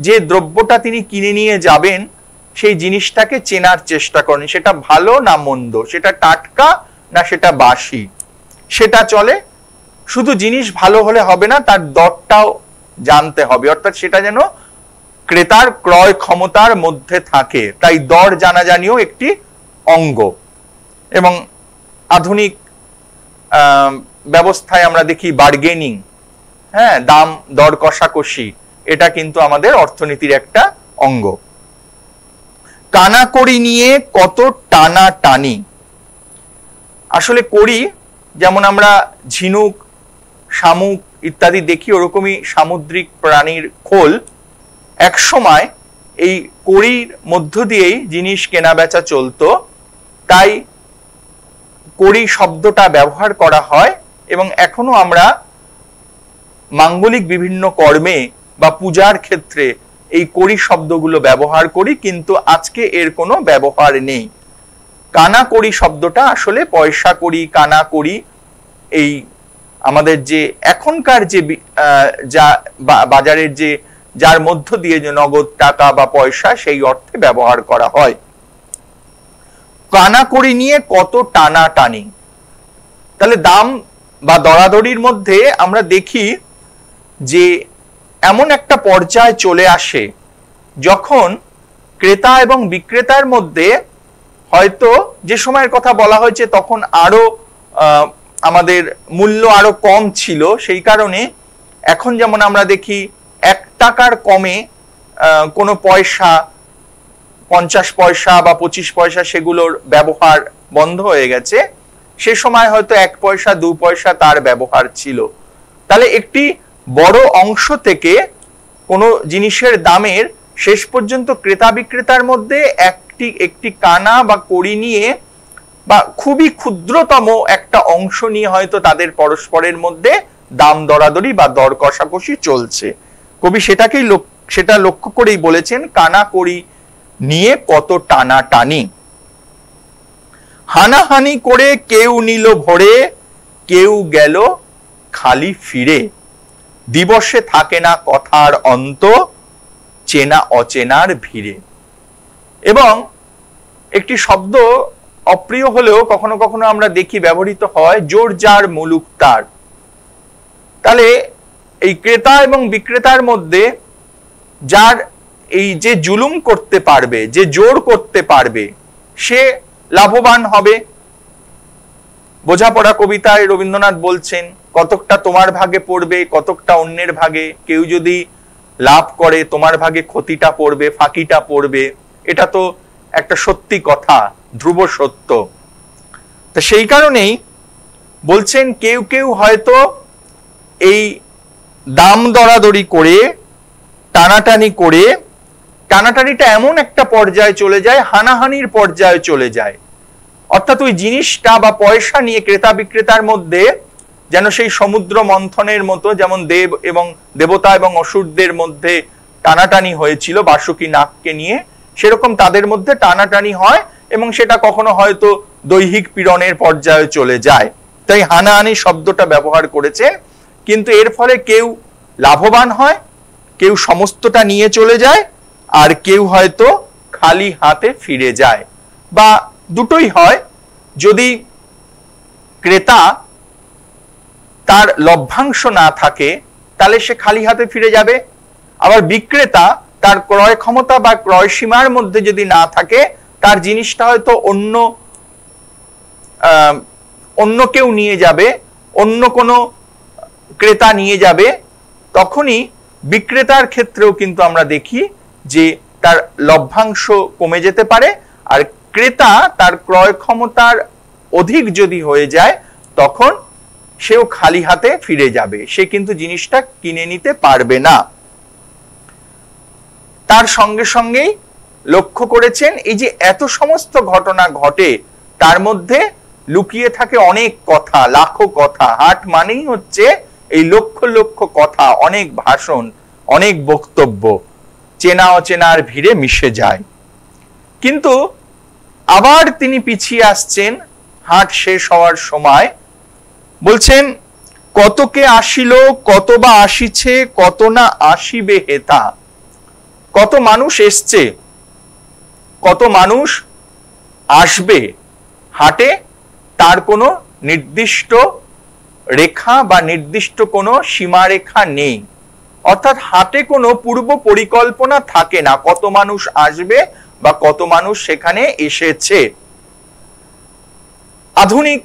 Speaker 1: যে দ্রব্যটা তিনি কিনে নিয়ে যাবেন সেই জিনিসটাকে চেনার চেষ্টা করেন সেটা ভালো না মন্দ সেটা টাটকা না সেটা বাসি সেটা চলে শুধু জিনিস ভালো হলে হবে না তার দরটাও জানতে হবে অর্থাৎ সেটা যেন ক্রেতার ক্রয় ক্ষমতার মধ্যে থাকে তাই দর জানাজানিও একটি অঙ্গ এবং আধুনিক ব্যবস্থায় আমরা দেখি বার্গেনিং হ্যাঁ দাম দর কষাকষি এটা কিন্তু আমাদের অর্থনীতির একটা অঙ্গ করি নিয়ে কত টানা টানি আসলে করি যেমন আমরা ঝিনুক শামুক ইত্যাদি দেখি ওরকমই সামুদ্রিক প্রাণীর খোল এক সময় এই কড়ির মধ্য দিয়েই জিনিস কেনা বেচা চলতো তাই কড়ি শব্দটা ব্যবহার করা হয় এবং এখনো আমরা মাঙ্গলিক বিভিন্ন কর্মে বা পূজার ক্ষেত্রে এই কড়ি শব্দগুলো ব্যবহার করি কিন্তু আজকে এর কোনো ব্যবহার নেই কানা করি শব্দটা আসলে পয়সা করি কানা করি এই আমাদের যে এখনকার যে যা বাজারের যে যার মধ্য দিয়ে যে নগদ টাকা বা পয়সা সেই অর্থে ব্যবহার করা হয় কানা করি নিয়ে কত টানা টানি তাহলে দাম বা দরাদরির মধ্যে আমরা দেখি যে এমন একটা পর্যায়ে চলে আসে যখন ক্রেতা এবং বিক্রেতার মধ্যে হয়তো যে সময়ের কথা বলা হয়েছে তখন আরও আমাদের মূল্য আরও কম ছিল সেই কারণে এখন যেমন আমরা দেখি এক টাকার কমে কোনো পয়সা পঞ্চাশ পয়সা বা পঁচিশ পয়সা সেগুলোর ব্যবহার বন্ধ হয়ে গেছে সে সময় হয়তো এক পয়সা দু পয়সা তার ব্যবহার ছিল তাহলে একটি বড় অংশ থেকে কোনো জিনিসের দামের শেষ পর্যন্ত ক্রেতা বিক্রেতার মধ্যে এক একটি একটি কানা বা কড়ি নিয়ে বা খুবই ক্ষুদ্রতম একটা অংশ নিয়ে হয়তো তাদের পরস্পরের মধ্যে দাম দরাদরি বা দর কষাকষি চলছে কবি সেটাকেই সেটা লক্ষ্য করেই বলেছেন কানা করি নিয়ে কত টানা টানি হানাহানি করে কেউ নিল ভরে কেউ গেল খালি ফিরে দিবসে থাকে না কথার অন্ত চেনা অচেনার ভিড়ে এবং একটি শব্দ অপ্রিয় হলেও কখনো কখনো আমরা দেখি ব্যবহৃত হয় জোর যার মুলুক তার তাহলে এই ক্রেতা এবং বিক্রেতার মধ্যে যার এই যে জুলুম করতে পারবে যে জোর করতে পারবে সে লাভবান হবে বোঝাপড়া কবিতায় রবীন্দ্রনাথ বলছেন কতকটা তোমার ভাগে পড়বে কতকটা অন্যের ভাগে কেউ যদি লাভ করে তোমার ভাগে ক্ষতিটা পড়বে ফাঁকিটা পড়বে এটা তো একটা সত্যি কথা ধ্রুব সত্য তো সেই কারণেই বলছেন কেউ কেউ হয়তো এই দাম দরাদরি করে টানাটানি করে টানাটানিটা এমন একটা পর্যায়ে চলে যায় হানাহানির পর্যায়ে চলে যায় অর্থাৎ ওই জিনিসটা বা পয়সা নিয়ে ক্রেতা বিক্রেতার মধ্যে যেন সেই সমুদ্র মন্থনের মতো যেমন দেব এবং দেবতা এবং অসুরদের মধ্যে টানাটানি হয়েছিল বাসুকী নাককে নিয়ে সেরকম তাদের মধ্যে টানাটানি হয় এবং সেটা কখনো হয়তো দৈহিক পীড়নের পর্যায়ে চলে যায় তাই হানাহানি শব্দটা ব্যবহার করেছে কিন্তু এর ফলে কেউ লাভবান হয় কেউ সমস্তটা নিয়ে চলে যায় আর কেউ হয়তো খালি হাতে ফিরে যায় বা দুটোই হয় যদি ক্রেতা তার লভ্যাংশ না থাকে তাহলে সে খালি হাতে ফিরে যাবে আবার বিক্রেতা তার ক্রয় ক্ষমতা বা ক্রয় সীমার মধ্যে যদি না থাকে তার জিনিসটা হয়তো অন্য অন্য কেউ নিয়ে যাবে অন্য কোনো ক্রেতা নিয়ে যাবে তখনই বিক্রেতার ক্ষেত্রেও কিন্তু আমরা দেখি যে তার লভ্যাংশ কমে যেতে পারে আর ক্রেতা তার ক্রয় ক্ষমতার অধিক যদি হয়ে যায় তখন সেও খালি হাতে ফিরে যাবে সে কিন্তু জিনিসটা কিনে নিতে পারবে না তার সঙ্গে সঙ্গেই লক্ষ্য করেছেন এই যে এত সমস্ত ঘটনা ঘটে তার মধ্যে লুকিয়ে থাকে অনেক কথা লাখো কথা হাট মানেই হচ্ছে এই লক্ষ লক্ষ কথা অনেক ভাষণ অনেক বক্তব্য চেনা অচেনার ভিড়ে মিশে যায় কিন্তু আবার তিনি পিছিয়ে আসছেন হাট শেষ হওয়ার সময় বলছেন কতকে আসিল কত বা আসিছে কত না আসিবে হেতা কত মানুষ এসছে কত মানুষ আসবে হাটে তার কোনো নির্দিষ্ট রেখা বা নির্দিষ্ট কোনো সীমারেখা নেই অর্থাৎ হাটে কোনো পূর্ব পরিকল্পনা থাকে না কত মানুষ আসবে বা কত মানুষ সেখানে এসেছে আধুনিক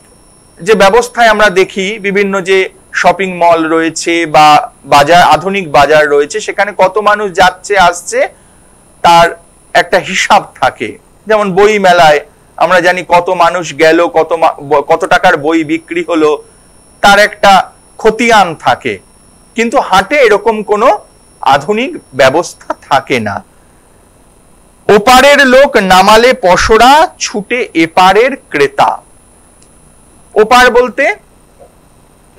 Speaker 1: যে ব্যবস্থায় আমরা দেখি বিভিন্ন যে শপিং মল রয়েছে বা বাজার আধুনিক বাজার রয়েছে সেখানে কত মানুষ যাচ্ছে আসছে তার একটা হিসাব থাকে যেমন বই মেলায় আমরা জানি কত মানুষ গেল কত কত টাকার বই বিক্রি হলো তার একটা খতিয়ান থাকে কিন্তু হাটে এরকম কোনো আধুনিক ব্যবস্থা থাকে না ওপারের লোক নামালে পশরা ছুটে এপারের ক্রেতা ওপার বলতে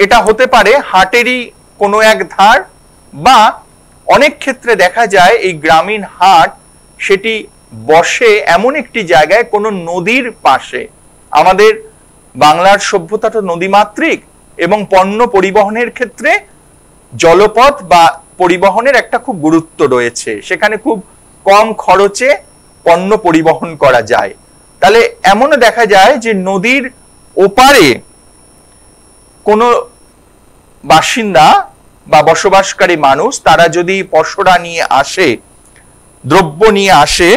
Speaker 1: এটা হতে পারে হাটেরই কোনো এক ধার বা অনেক ক্ষেত্রে দেখা যায় এই গ্রামীণ হাট সেটি বসে এমন একটি জায়গায় কোনো নদীর পাশে আমাদের বাংলার সভ্যতা তো নদীমাতৃক এবং পণ্য পরিবহনের ক্ষেত্রে জলপথ বা পরিবহনের একটা খুব গুরুত্ব রয়েছে সেখানে খুব কম খরচে পণ্য পরিবহন করা যায় তাহলে এমনও দেখা যায় যে নদীর ওপারে কোনো বাসিন্দা বা বসবাসকারী মানুষ তারা যদি পশরা নিয়ে আসে দ্রব্য নিয়ে আসে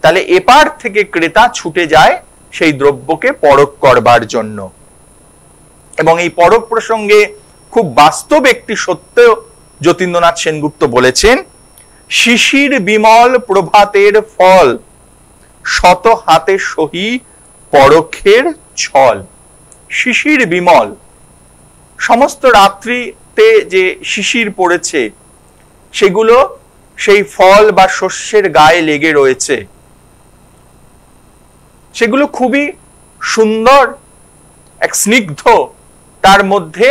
Speaker 1: তাহলে এপার থেকে ক্রেতা ছুটে যায় সেই দ্রব্যকে পরক করবার জন্য এবং এই পরক প্রসঙ্গে খুব বাস্তব একটি সত্য যতীন্দ্রনাথ সেনগুপ্ত বলেছেন শিশির বিমল প্রভাতের ফল শত হাতে সহি পরক্ষের ছল শিশির বিমল সমস্ত রাত্রিতে যে শিশির পড়েছে সেগুলো সেই ফল বা শস্যের গায়ে লেগে রয়েছে সেগুলো খুবই সুন্দর এক স্নিগ্ধ তার মধ্যে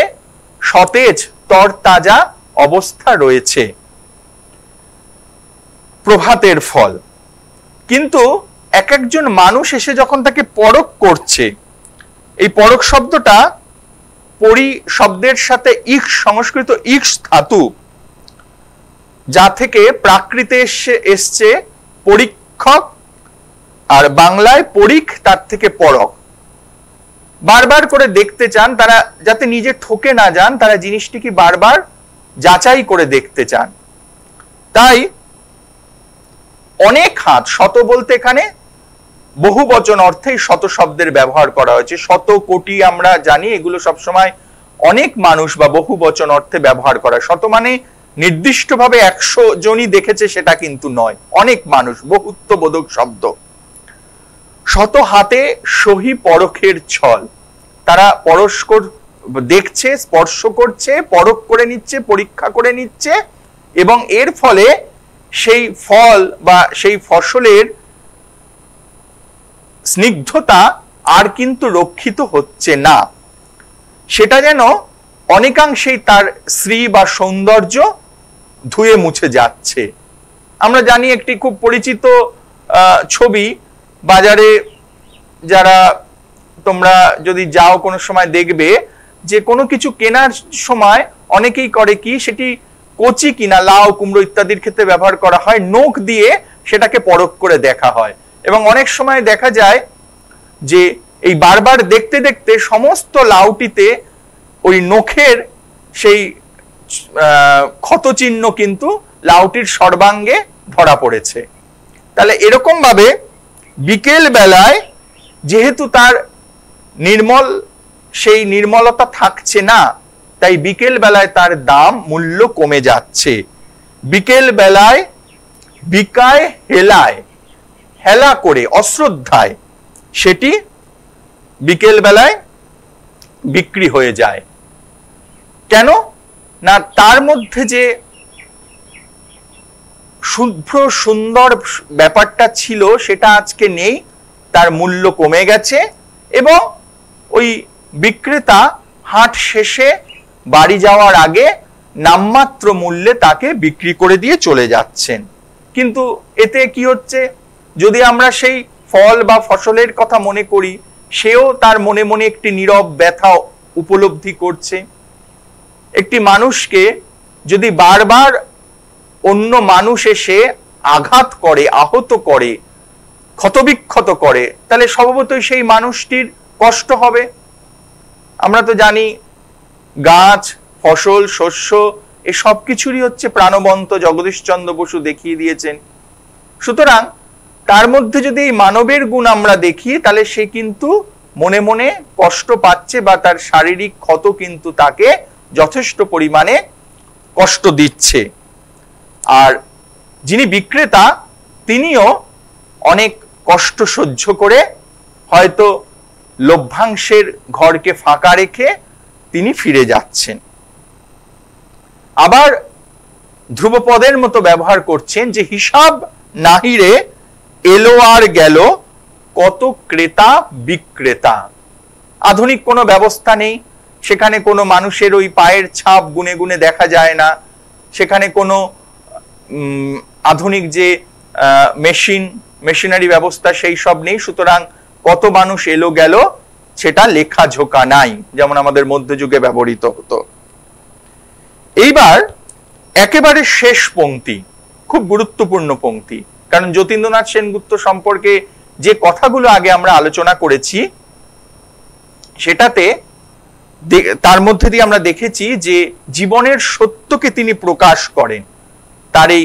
Speaker 1: সতেজ তরতাজা অবস্থা রয়েছে প্রভাতের ফল কিন্তু এক একজন মানুষ এসে যখন তাকে পরক করছে এই পরক শব্দটা পরি শব্দের সাথে ইক্স সংস্কৃত ইক্স ধাতু যা থেকে প্রাকৃতে এসছে পরীক্ষক আর বাংলায় পরীক তার থেকে পরক বারবার করে দেখতে চান তারা যাতে নিজে ঠকে না যান তারা জিনিসটি কি বারবার যাচাই করে দেখতে চান তাই অনেক হাত শত বলতে এখানে বহু বচন অর্থেই শত শব্দের ব্যবহার করা হয়েছে শত কোটি আমরা জানি এগুলো সবসময় অনেক মানুষ বা বহু বচন অর্থে ব্যবহার করা শত মানে নির্দিষ্টভাবে একশো জনই দেখেছে সেটা কিন্তু নয় অনেক মানুষ বহুত্ব বোধক শব্দ শত হাতে সহি পরখের ছল তারা পরস্কর দেখছে স্পর্শ করছে পরখ করে নিচ্ছে পরীক্ষা করে নিচ্ছে এবং এর ফলে সেই ফল বা সেই ফসলের স্নিগ্ধতা আর কিন্তু রক্ষিত হচ্ছে না সেটা যেন অনেকাংশেই তার শ্রী বা সৌন্দর্য ধুয়ে মুছে যাচ্ছে আমরা জানি একটি খুব পরিচিত ছবি বাজারে যারা তোমরা যদি যাও কোনো সময় দেখবে যে কোনো কিছু কেনার সময় অনেকেই করে কি সেটি কচি কিনা লাউ কুমড়ো ইত্যাদির ক্ষেত্রে ব্যবহার করা হয় নোখ দিয়ে সেটাকে পরখ করে দেখা হয় এবং অনেক সময় দেখা যায় যে এই বারবার দেখতে দেখতে সমস্ত লাউটিতে ওই নখের সেই ক্ষতচিহ্ন কিন্তু লাউটির সর্বাঙ্গে ধরা পড়েছে তাহলে এরকমভাবে বিকেল বেলায় যেহেতু তার নির্মল সেই নির্মলতা থাকছে না তাই বিকেল বেলায় তার দাম মূল্য কমে যাচ্ছে বিকেল বেলায় বিকায় হেলায় হেলা করে অশ্রদ্ধায় সেটি বিকেল বেলায় বিক্রি হয়ে যায় কেন না তার মধ্যে যে শুভ্র সুন্দর ব্যাপারটা ছিল সেটা আজকে নেই তার মূল্য কমে গেছে এবং ওই বিক্রেতা হাট শেষে বাড়ি যাওয়ার আগে নামমাত্র মূল্যে তাকে বিক্রি করে দিয়ে চলে যাচ্ছেন কিন্তু এতে কি হচ্ছে যদি আমরা সেই ফল বা ফসলের কথা মনে করি সেও তার মনে মনে একটি নীরব ব্যথা উপলব্ধি করছে একটি মানুষকে যদি বারবার অন্য মানুষ এসে আঘাত করে আহত করে ক্ষতবিক্ষত করে তাহলে স্বভাবতই সেই মানুষটির কষ্ট হবে আমরা তো জানি গাছ ফসল শস্য এ সব কিছুরই হচ্ছে প্রাণবন্ত জগদীশচন্দ্র বসু দেখিয়ে দিয়েছেন সুতরাং তার মধ্যে যদি এই মানবের গুণ আমরা দেখি তাহলে সে কিন্তু মনে মনে কষ্ট পাচ্ছে বা তার শারীরিক ক্ষত কিন্তু তাকে যথেষ্ট পরিমাণে কষ্ট দিচ্ছে আর যিনি বিক্রেতা তিনিও অনেক কষ্ট সহ্য করে হয়তো লভ্যাংশের ঘরকে ফাঁকা রেখে তিনি ফিরে যাচ্ছেন আবার ধ্রুবপদের মতো ব্যবহার করছেন যে হিসাব নাহিরে এলো আর গেল কত ক্রেতা বিক্রেতা আধুনিক কোনো ব্যবস্থা নেই সেখানে কোনো মানুষের ওই পায়ের ছাপ গুনে গুনে দেখা যায় না সেখানে কোনো আধুনিক যে মেশিন মেশিনারি ব্যবস্থা সেই সব নেই সুতরাং কত মানুষ এলো গেল সেটা লেখা ঝোকা নাই যেমন আমাদের মধ্যযুগে ব্যবহৃত হতো এইবার একেবারে শেষ পংক্তি খুব গুরুত্বপূর্ণ পংক্তি কারণ যতীন্দ্রনাথ সেনগুপ্ত সম্পর্কে যে কথাগুলো আগে আমরা আলোচনা করেছি সেটাতে তার মধ্যে দিয়ে আমরা দেখেছি যে জীবনের সত্যকে তিনি প্রকাশ করেন তার এই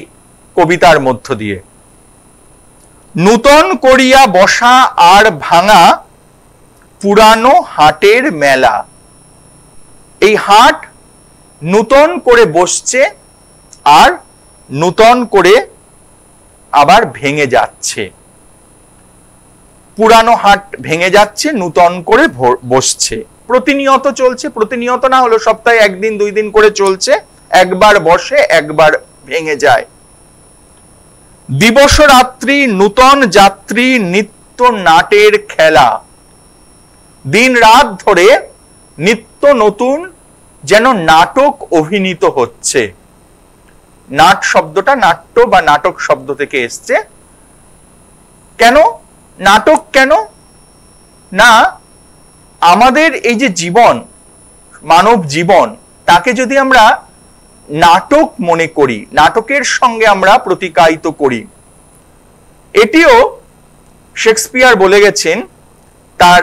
Speaker 1: কবিতার মধ্য দিয়ে নূতন করিয়া বসা আর ভাঙা পুরানো হাটের মেলা এই হাট নূতন করে বসছে আর নূতন করে আবার ভেঙে যাচ্ছে পুরানো হাট ভেঙে যাচ্ছে নূতন করে বসছে প্রতিনিয়ত চলছে প্রতিনিয়ত না হলো সপ্তাহে একদিন দুই দিন করে চলছে একবার বসে একবার ভেঙে যায় দিবস রাত্রি নূতন যাত্রী নিত্য নাটের খেলা দিন রাত ধরে নিত্য নতুন যেন নাটক অভিনীত হচ্ছে নাট শব্দটা নাট্য বা নাটক শব্দ থেকে এসছে কেন নাটক কেন না আমাদের এই যে জীবন মানব জীবন তাকে যদি আমরা নাটক মনে করি নাটকের সঙ্গে আমরা প্রতিকায়িত করি এটিও শেক্সপিয়ার বলে গেছেন তার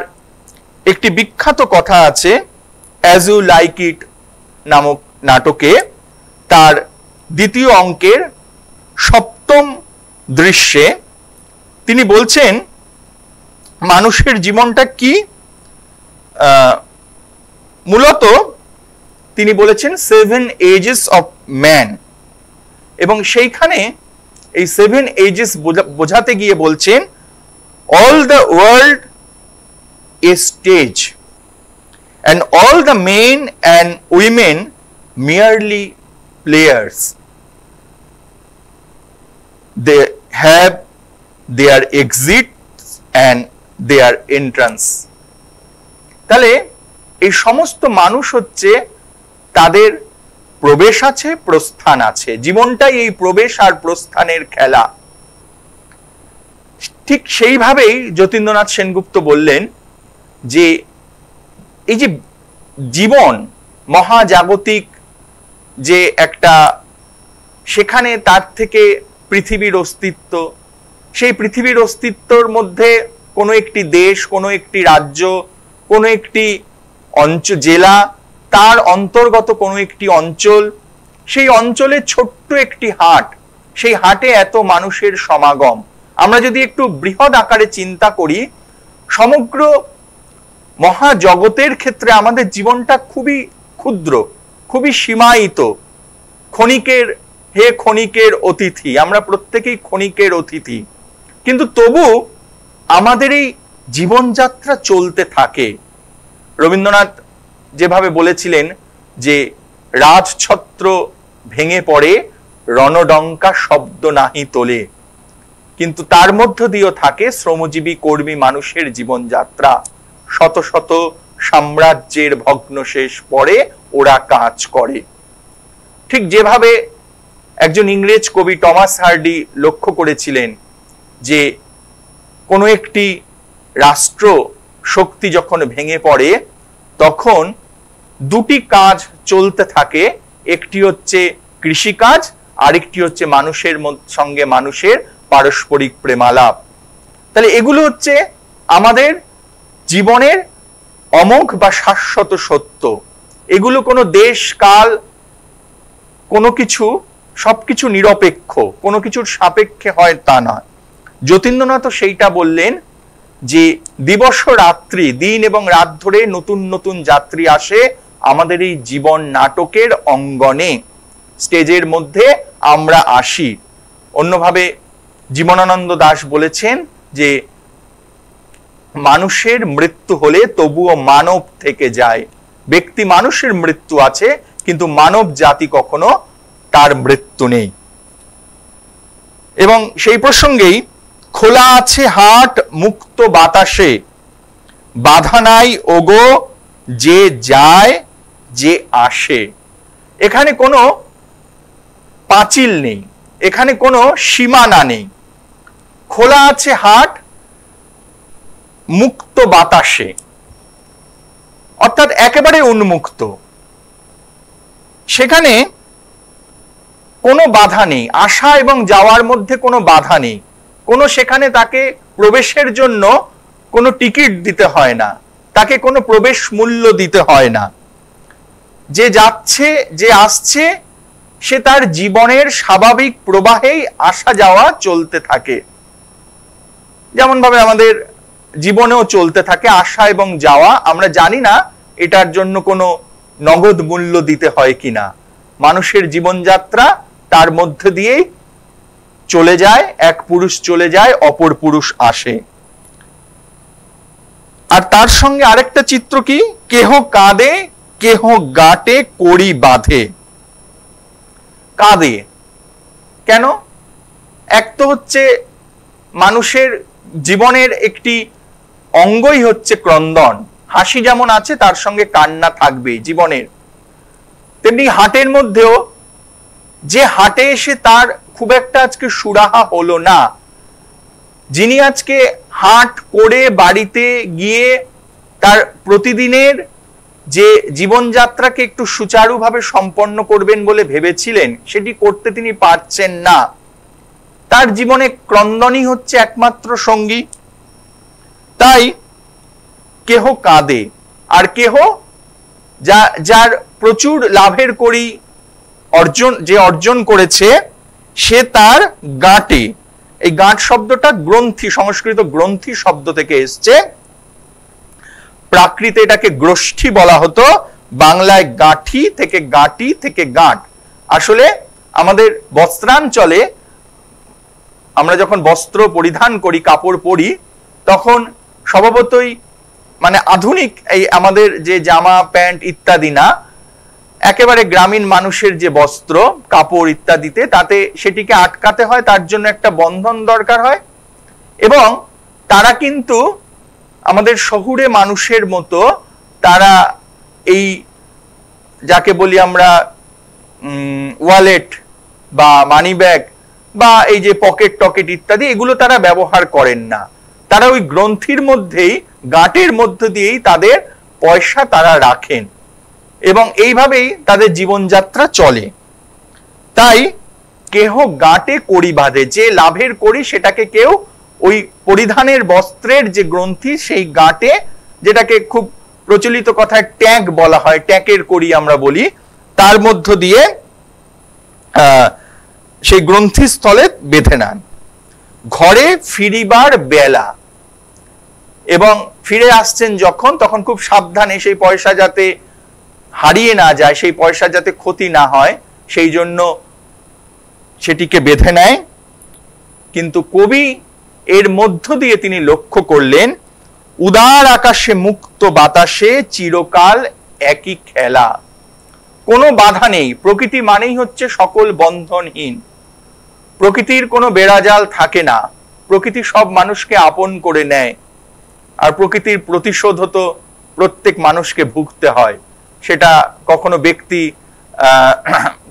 Speaker 1: একটি বিখ্যাত কথা আছে অ্যাজ ইউ লাইক ইট নামক নাটকে তার দ্বিতীয় অঙ্কের সপ্তম দৃশ্যে তিনি বলছেন মানুষের জীবনটা কি মূলত তিনি বলেছেন সেভেন এজেস অফ ম্যান এবং সেইখানে এই সেভেন এজেস বোঝাতে গিয়ে বলছেন all the world a stage and all the men and women merely players they have their exit and their entrance তাহলে এই সমস্ত মানুষ হচ্ছে তাদের প্রবেশ আছে প্রস্থান আছে জীবনটাই এই প্রবেশ আর প্রস্থানের খেলা ঠিক সেইভাবেই যতীন্দ্রনাথ সেনগুপ্ত বললেন যে এই যে জীবন মহাজাগতিক যে একটা সেখানে তার থেকে পৃথিবীর অস্তিত্ব সেই পৃথিবীর অস্তিত্বর মধ্যে কোনো একটি দেশ কোনো একটি রাজ্য কোনো একটি অঞ্চ জেলা তার অন্তর্গত কোনো একটি অঞ্চল সেই অঞ্চলে ছোট্ট একটি হাট সেই হাটে এত মানুষের সমাগম আমরা যদি একটু বৃহৎ আকারে চিন্তা করি সমগ্র মহাজগতের ক্ষেত্রে আমাদের জীবনটা খুবই ক্ষুদ্র খুবই সীমায়িত ক্ষণিকের হে ক্ষণিকের অতিথি আমরা প্রত্যেকেই ক্ষণিকের অতিথি কিন্তু তবু আমাদের এই জীবনযাত্রা চলতে থাকে রবীন্দ্রনাথ যেভাবে বলেছিলেন যে রাজছত্র ভেঙে পড়ে রণডঙ্কা শব্দ নাহি তোলে কিন্তু তার মধ্য দিয়েও থাকে শ্রমজীবী কর্মী মানুষের জীবনযাত্রা শত শত সাম্রাজ্যের ভগ্নশেষ পরে ওরা কাজ করে ঠিক যেভাবে একজন ইংরেজ কবি টমাস হার্ডি লক্ষ্য করেছিলেন যে কোনো একটি রাষ্ট্র শক্তি যখন ভেঙে পড়ে তখন দুটি কাজ চলতে থাকে একটি হচ্ছে কৃষিকাজ আরেকটি হচ্ছে মানুষের সঙ্গে মানুষের পারস্পরিক প্রেমালাপ তাহলে এগুলো হচ্ছে আমাদের জীবনের অমোঘ বা শাশ্বত সত্য এগুলো কোনো দেশ কাল কোনো কিছু সবকিছু নিরপেক্ষ কোনো কিছুর সাপেক্ষে হয় তা নয় যতীন্দ্রনাথও সেইটা বললেন যে দিবস রাত্রি দিন এবং রাত ধরে নতুন নতুন যাত্রী আসে আমাদের এই জীবন নাটকের অঙ্গনে স্টেজের মধ্যে আমরা আসি অন্যভাবে জীবনানন্দ দাস বলেছেন যে মানুষের মৃত্যু হলে তবুও মানব থেকে যায় ব্যক্তি মানুষের মৃত্যু আছে কিন্তু মানব জাতি কখনো তার মৃত্যু নেই এবং সেই প্রসঙ্গেই খোলা আছে হাট মুক্ত বাতাসে বাধা নাই ওগো যে যায় যে আসে এখানে কোনো পাঁচিল নেই এখানে কোনো সীমানা নেই খোলা আছে হাট মুক্ত বাতাসে অর্থাৎ একেবারে উন্মুক্ত সেখানে কোনো বাধা নেই আসা এবং যাওয়ার মধ্যে কোনো বাধা নেই কোনো সেখানে তাকে প্রবেশের জন্য কোনো টিকিট দিতে হয় না তাকে কোনো প্রবেশ মূল্য দিতে হয় না যে যাচ্ছে যে আসছে সে তার জীবনের স্বাভাবিক প্রবাহেই আসা যাওয়া চলতে থাকে যেমনভাবে আমাদের জীবনেও চলতে থাকে আসা এবং যাওয়া আমরা জানি না এটার জন্য কোনো নগদ মূল্য দিতে হয় কিনা মানুষের জীবনযাত্রা তার মধ্যে দিয়ে চলে যায় এক পুরুষ চলে যায় অপর পুরুষ আসে আর তার সঙ্গে আরেকটা চিত্র কি কেহ কাঁদে কেহ গাটে করি বাঁধে কাঁদে কেন এক তো হচ্ছে মানুষের জীবনের একটি অঙ্গই হচ্ছে ক্রন্দন হাসি যেমন আছে তার সঙ্গে কান্না থাকবে জীবনের তেমনি হাটের মধ্যেও যে হাটে এসে তার খুব একটা আজকে সুরাহা হলো না যিনি আজকে হাট করে বাড়িতে গিয়ে তার প্রতিদিনের যে জীবনযাত্রাকে একটু সুচারুভাবে সম্পন্ন করবেন বলে ভেবেছিলেন সেটি করতে তিনি পারছেন না তার জীবনে ক্রন্দনই হচ্ছে একমাত্র সঙ্গী তাই কেহ কাঁদে আর কেহ যা যার প্রচুর লাভের করি অর্জন যে অর্জন করেছে সে তার গাঁটে এই গাঁট শব্দটা গ্রন্থি সংস্কৃত গ্রন্থি শব্দ থেকে এসছে প্রাকৃতে এটাকে গ্রষ্ঠী বলা হতো বাংলায় গাঁঠি থেকে গাঁটি থেকে গাঁট আসলে আমাদের বস্ত্রাঞ্চলে আমরা যখন বস্ত্র পরিধান করি কাপড় পরি তখন স্বভাবতই মানে আধুনিক এই আমাদের যে জামা প্যান্ট ইত্যাদি না একেবারে গ্রামীণ মানুষের যে বস্ত্র কাপড় ইত্যাদিতে তাতে সেটিকে আটকাতে হয় তার জন্য একটা বন্ধন দরকার হয় এবং তারা কিন্তু আমাদের শহুরে মানুষের মতো তারা এই যাকে বলি আমরা ওয়ালেট বা মানি ব্যাগ বা এই যে পকেট টকেট ইত্যাদি এগুলো তারা ব্যবহার করেন না তারা ওই গ্রন্থির মধ্যেই গাঁটের মধ্য দিয়েই তাদের পয়সা তারা রাখেন এবং এইভাবেই তাদের জীবনযাত্রা চলে তাই কেহ গাটে করি বাঁধে যে লাভের করি সেটাকে কেউ ওই পরিধানের বস্ত্রের যে গ্রন্থি সেই গাটে যেটাকে খুব প্রচলিত কথায় ট্যাগ বলা হয় ট্যাকের করি আমরা বলি তার মধ্য দিয়ে সেই গ্রন্থিস্থলে বেঁধে নেন ঘরে ফিরিবার বেলা এবং ফিরে আসছেন যখন তখন খুব সাবধানে সেই পয়সা যাতে হারিয়ে না যায় সেই পয়সা যাতে ক্ষতি না হয় সেই জন্য সেটিকে বেঁধে নেয় কিন্তু কবি এর মধ্য দিয়ে তিনি লক্ষ্য করলেন উদার আকাশে মুক্ত বাতাসে চিরকাল একই খেলা কোনো বাধা নেই প্রকৃতি মানেই হচ্ছে সকল বন্ধনহীন প্রকৃতির কোনো বেড়াজাল থাকে না প্রকৃতি সব মানুষকে আপন করে নেয় আর প্রকৃতির প্রতিশোধ হতো প্রত্যেক মানুষকে ভুগতে হয় সেটা কখনো ব্যক্তি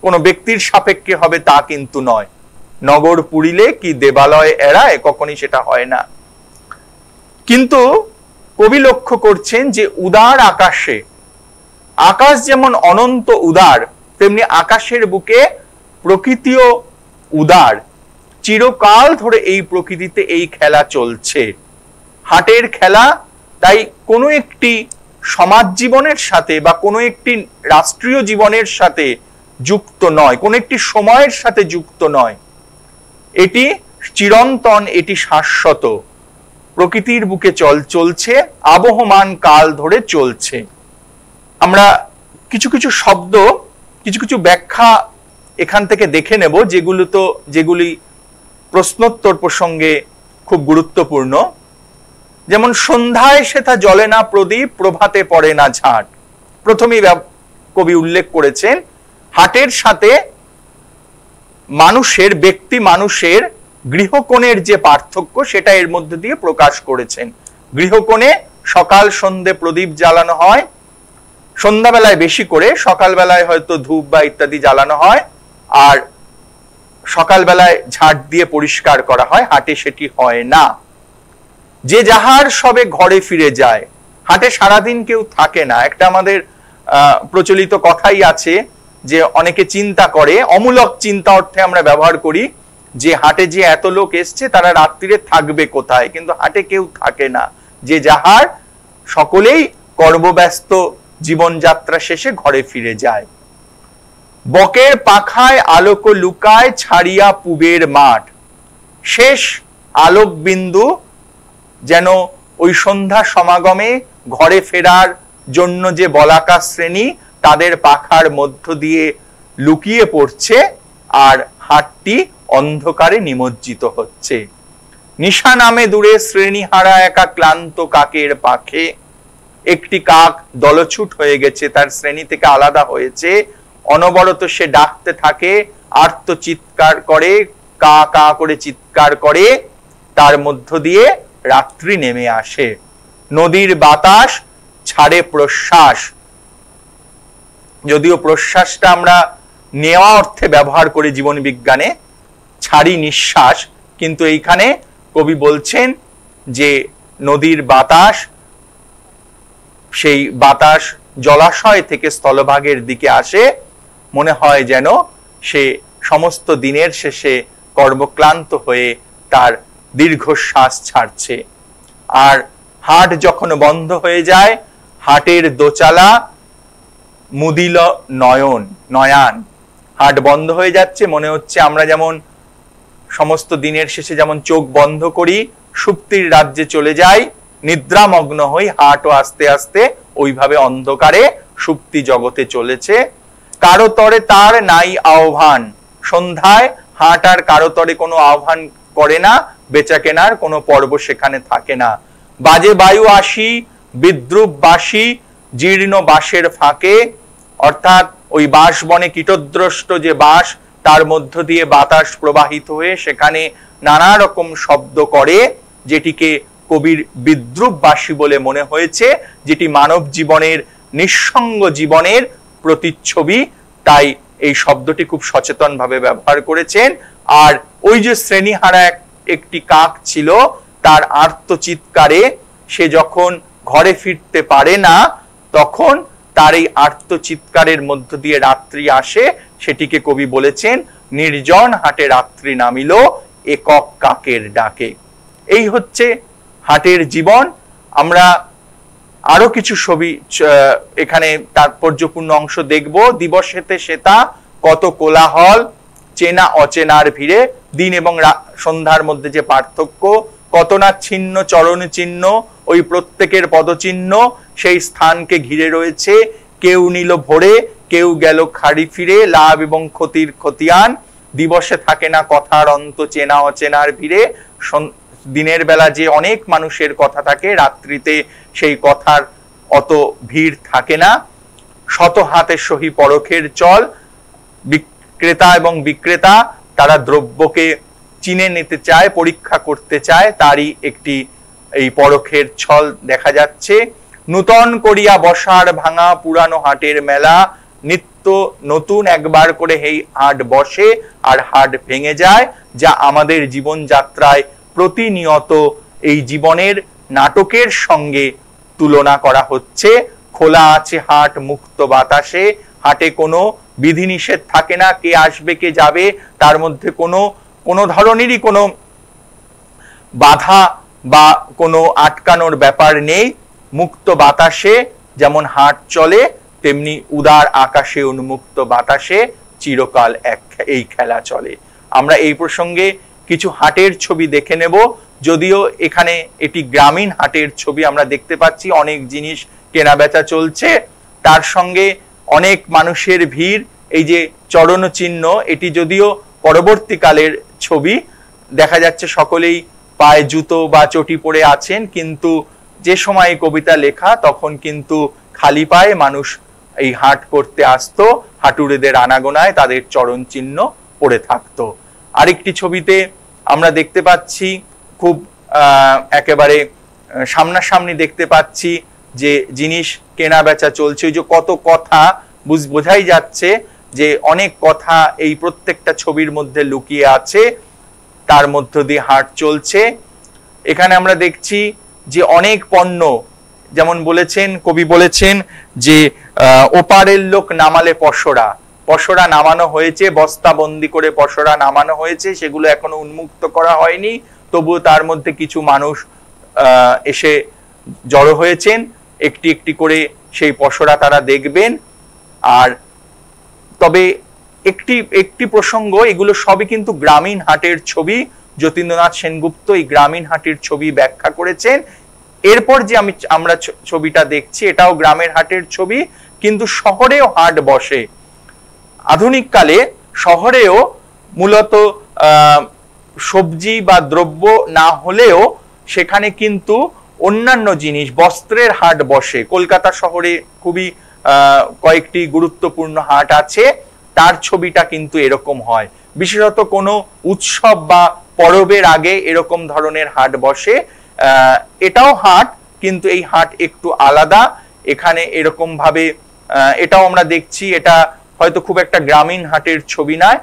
Speaker 1: কোনো ব্যক্তির সাপেক্ষে হবে তা কিন্তু নয় নগর পুরিলে কি দেবালয় এড়ায় কখনই সেটা হয় না কিন্তু কবি লক্ষ্য করছেন যে উদার আকাশে আকাশ যেমন অনন্ত উদার তেমনি আকাশের বুকে প্রকৃতিও উদার চিরকাল ধরে এই প্রকৃতিতে এই খেলা চলছে হাটের খেলা তাই কোনো একটি সমাজ জীবনের সাথে বা কোনো একটি রাষ্ট্রীয় জীবনের সাথে যুক্ত নয় কোনো একটি সময়ের সাথে যুক্ত নয় এটি চিরন্তন এটি শাশ্বত প্রকৃতির বুকে চল চলছে আবহমান কাল ধরে চলছে আমরা কিছু কিছু শব্দ কিছু কিছু ব্যাখ্যা এখান থেকে দেখে নেব যেগুলো তো যেগুলি প্রশ্নোত্তর প্রসঙ্গে খুব গুরুত্বপূর্ণ যেমন সন্ধ্যায় সেথা জলে না প্রদীপ প্রভাতে পড়ে না ঝাঁট প্রথমেই কবি উল্লেখ করেছেন হাটের সাথে মানুষের ব্যক্তি মানুষের গৃহকোণের যে পার্থক্য সেটা এর মধ্যে দিয়ে প্রকাশ করেছেন গৃহকোণে সকাল সন্ধে প্রদীপ জ্বালানো হয় সন্ধ্যাবেলায় বেশি করে সকালবেলায় হয়তো ধূপ বা ইত্যাদি জ্বালানো হয় আর সকালবেলায় ঝাঁট দিয়ে পরিষ্কার করা হয় হাটে সেটি হয় না যে যাহার সবে ঘরে ফিরে যায় হাটে সারাদিন কেউ থাকে না একটা আমাদের প্রচলিত কথাই আছে যে অনেকে চিন্তা করে অমূলক চিন্তা অর্থে আমরা ব্যবহার করি যে হাটে যে এত লোক এসছে তারা রাত্রিরে থাকবে কোথায় কিন্তু হাটে কেউ থাকে না যে যাহার সকলেই কর্মব্যস্ত জীবনযাত্রা শেষে ঘরে ফিরে যায় বকের পাখায় আলোক লুকায় ছাড়িয়া পুবের মাঠ শেষ আলোক বিন্দু যেন ওই সন্ধ্যা সমাগমে ঘরে ফেরার জন্য যে বলাকা শ্রেণী তাদের পাখার মধ্য দিয়ে লুকিয়ে পড়ছে আর হাটটি অন্ধকারে নিমজ্জিত হচ্ছে নিশা নামে দূরে শ্রেণীহারা একা ক্লান্ত কাকের পাখে একটি কাক দলছুট হয়ে গেছে তার শ্রেণী থেকে আলাদা হয়েছে অনবরত সে ডাকতে থাকে আর্ত চিৎকার করে কা কা করে চিৎকার করে তার মধ্য দিয়ে রাত্রি নেমে আসে নদীর বাতাস ছাড়ে প্রশ্বাস যদিও প্রশ্বাসটা আমরা নেওয়া অর্থে ব্যবহার করি জীবন বিজ্ঞানে ছাড়ি নিঃশ্বাস কিন্তু এইখানে কবি বলছেন যে নদীর বাতাস সেই বাতাস জলাশয় থেকে স্থলভাগের দিকে আসে মনে হয় যেন সে সমস্ত দিনের শেষে কর্মক্লান্ত হয়ে তার দীর্ঘশ্বাস ছাড়ছে আর হাট যখন বন্ধ হয়ে যায় হাটের দোচালা মুদিল নয়ন নয়ান হাট বন্ধ হয়ে যাচ্ছে মনে হচ্ছে আমরা যেমন সমস্ত দিনের শেষে যেমন চোখ বন্ধ করি সুপ্তির রাজ্যে চলে যাই নিদ্রামগ্ন হই হাটও আস্তে আস্তে ওইভাবে অন্ধকারে সুপ্তি জগতে চলেছে কারো তরে তার নাই আহ্বান সন্ধ্যায় হাট আর কারো তরে কোনো আহ্বান করে না বেচা কেনার কোনো পর্ব সেখানে থাকে না বাজে বায়ু আসি বিদ্রুপ বাসি জীর্ণ বাসের ফাঁকে অর্থাৎ ওই বাস বনে কীটদ্রষ্ট যে বাস তার মধ্য দিয়ে বাতাস প্রবাহিত হয়ে সেখানে নানা রকম শব্দ করে যেটিকে কবির বিদ্রুপ বাসী বলে মনে হয়েছে যেটি মানব জীবনের নিঃসঙ্গ জীবনের প্রতিচ্ছবি তাই এই শব্দটি খুব সচেতনভাবে ব্যবহার করেছেন আর ওই যে শ্রেণীহারা একটি কাক ছিল তার আর্তচিৎকারে সে যখন ঘরে ফিরতে পারে না তখন তার এই আর্তচিৎকারের মধ্য দিয়ে রাত্রি আসে সেটিকে কবি বলেছেন নির্জন হাটে রাত্রি নামিল একক কাকের ডাকে এই হচ্ছে হাটের জীবন আমরা আরো কিছু ছবি এখানে তাৎপর্যপূর্ণ অংশ দেখব দিবসেতে শ্বেতা কত কোলাহল চেনা অচেনার ভিড়ে দিন এবং সন্ধ্যার মধ্যে যে পার্থক্য কত না ছিন্ন চরণ চিহ্ন ওই প্রত্যেকের পদচিহ্ন সেই স্থানকে ঘিরে রয়েছে কেউ নিল ভোরে কেউ গেল খাড়ি ফিরে লাভ এবং ক্ষতির ক্ষতিয়ান দিবসে থাকে না কথার অন্ত চেনা অচেনার ভিড়ে দিনের বেলা যে অনেক মানুষের কথা থাকে রাত্রিতে সেই কথার অত ভিড় থাকে না শত হাতে সহি পরখের চল ক্রেতা এবং বিক্রেতা তারা দ্রব্যকে চিনে নিতে চায় পরীক্ষা করতে চায় তারই একটি এই পরখের ছল দেখা যাচ্ছে নূতন করিয়া বসার ভাঙা পুরানো হাটের মেলা নিত্য নতুন একবার করে এই হাট বসে আর হাট ভেঙে যায় যা আমাদের জীবনযাত্রায় প্রতিনিয়ত এই জীবনের নাটকের সঙ্গে তুলনা করা হচ্ছে খোলা আছে হাট মুক্ত বাতাসে হাটে কোনো বিধিনিষেধ থাকে না কে আসবে কে যাবে তার মধ্যে কোনো কোনো ধরনেরই কোনো বাধা বা কোনো আটকানোর ব্যাপার নেই মুক্ত বাতাসে যেমন হাট চলে তেমনি উদার আকাশে উন্মুক্ত বাতাসে চিরকাল এক এই খেলা চলে আমরা এই প্রসঙ্গে কিছু হাটের ছবি দেখে নেব যদিও এখানে এটি গ্রামীণ হাটের ছবি আমরা দেখতে পাচ্ছি অনেক জিনিস কেনা বেচা চলছে তার সঙ্গে অনেক মানুষের ভিড় এই যে চরণ চিহ্ন এটি যদিও পরবর্তীকালের ছবি দেখা যাচ্ছে সকলেই পায়ে জুতো বা চটি পরে আছেন কিন্তু যে সময় কবিতা লেখা তখন কিন্তু খালি পায়ে মানুষ এই হাট করতে আসতো হাঁটুরেদের আনাগোনায় তাদের চরণ চিহ্ন পড়ে থাকতো আরেকটি ছবিতে আমরা দেখতে পাচ্ছি খুব একেবারে সামনাসামনি দেখতে পাচ্ছি যে জিনিস কেনা বেচা চলছে ওই যে কত কথা বুঝ বোঝাই যাচ্ছে যে অনেক কথা এই প্রত্যেকটা ছবির মধ্যে লুকিয়ে আছে তার মধ্য দিয়ে হাট চলছে এখানে আমরা দেখছি যে অনেক পণ্য যেমন বলেছেন কবি বলেছেন যে ওপারের লোক নামালে পশরা পশরা নামানো হয়েছে বস্তাবন্দি করে পশরা নামানো হয়েছে সেগুলো এখনো উন্মুক্ত করা হয়নি তবুও তার মধ্যে কিছু মানুষ এসে জড়ো হয়েছেন একটি একটি করে সেই পশরা তারা দেখবেন আর তবে একটি একটি প্রসঙ্গ এগুলো সবই কিন্তু গ্রামীণ হাটের ছবি যতীন্দ্রনাথ সেনগুপ্ত এই গ্রামীণ হাটের ছবি ব্যাখ্যা করেছেন এরপর যে আমি আমরা ছবিটা দেখছি এটাও গ্রামের হাটের ছবি কিন্তু শহরেও হাট বসে আধুনিককালে শহরেও মূলত সবজি বা দ্রব্য না হলেও সেখানে কিন্তু অন্যান্য জিনিস বস্ত্রের হাট বসে কলকাতা শহরে খুবই কয়েকটি গুরুত্বপূর্ণ হাট আছে তার ছবিটা কিন্তু এরকম হয় বিশেষত কোনো উৎসব বা পরবের আগে এরকম ধরনের হাট বসে এটাও হাট কিন্তু এই হাট একটু আলাদা এখানে এরকম ভাবে এটাও আমরা দেখছি এটা হয়তো খুব একটা গ্রামীণ হাটের ছবি নয়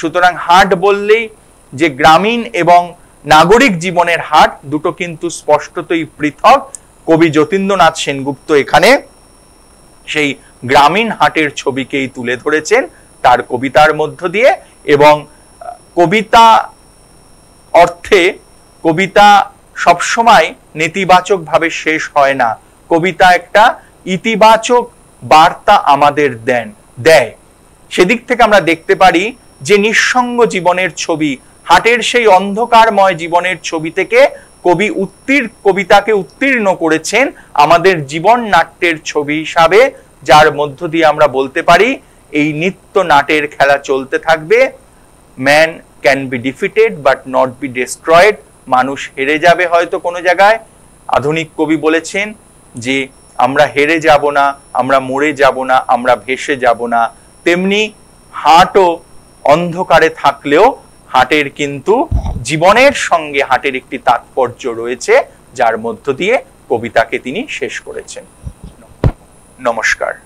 Speaker 1: সুতরাং হাট বললেই যে গ্রামীণ এবং নাগরিক জীবনের হাট দুটো কিন্তু স্পষ্টতই পৃথক কবি যতীন্দ্রনাথ সেনগুপ্ত এখানে সেই গ্রামীণ হাটের ছবিকেই তুলে ধরেছেন তার কবিতার মধ্য দিয়ে এবং কবিতা অর্থে কবিতা সবসময় নেতিবাচকভাবে শেষ হয় না কবিতা একটা ইতিবাচক বার্তা আমাদের দেন দেয় সেদিক থেকে আমরা দেখতে পারি যে নিঃসঙ্গ জীবনের ছবি হাটের সেই অন্ধকারময় জীবনের ছবি থেকে কবি উত্তীর কবিতাকে উত্তীর্ণ করেছেন আমাদের জীবন নাট্যের ছবি হিসাবে যার মধ্য দিয়ে আমরা বলতে পারি এই নিত্য নাটের খেলা চলতে থাকবে man can be defeated but not be destroyed মানুষ হেরে যাবে হয়তো কোনো জায়গায় আধুনিক কবি বলেছেন যে আমরা হেরে যাব না আমরা মরে যাব না আমরা ভেসে যাব না তেমনি হাটও অন্ধকারে থাকলেও হাটের কিন্তু জীবনের সঙ্গে হাটের একটি তাৎপর্য রয়েছে যার মধ্য দিয়ে কবিতাকে তিনি শেষ করেছেন নমস্কার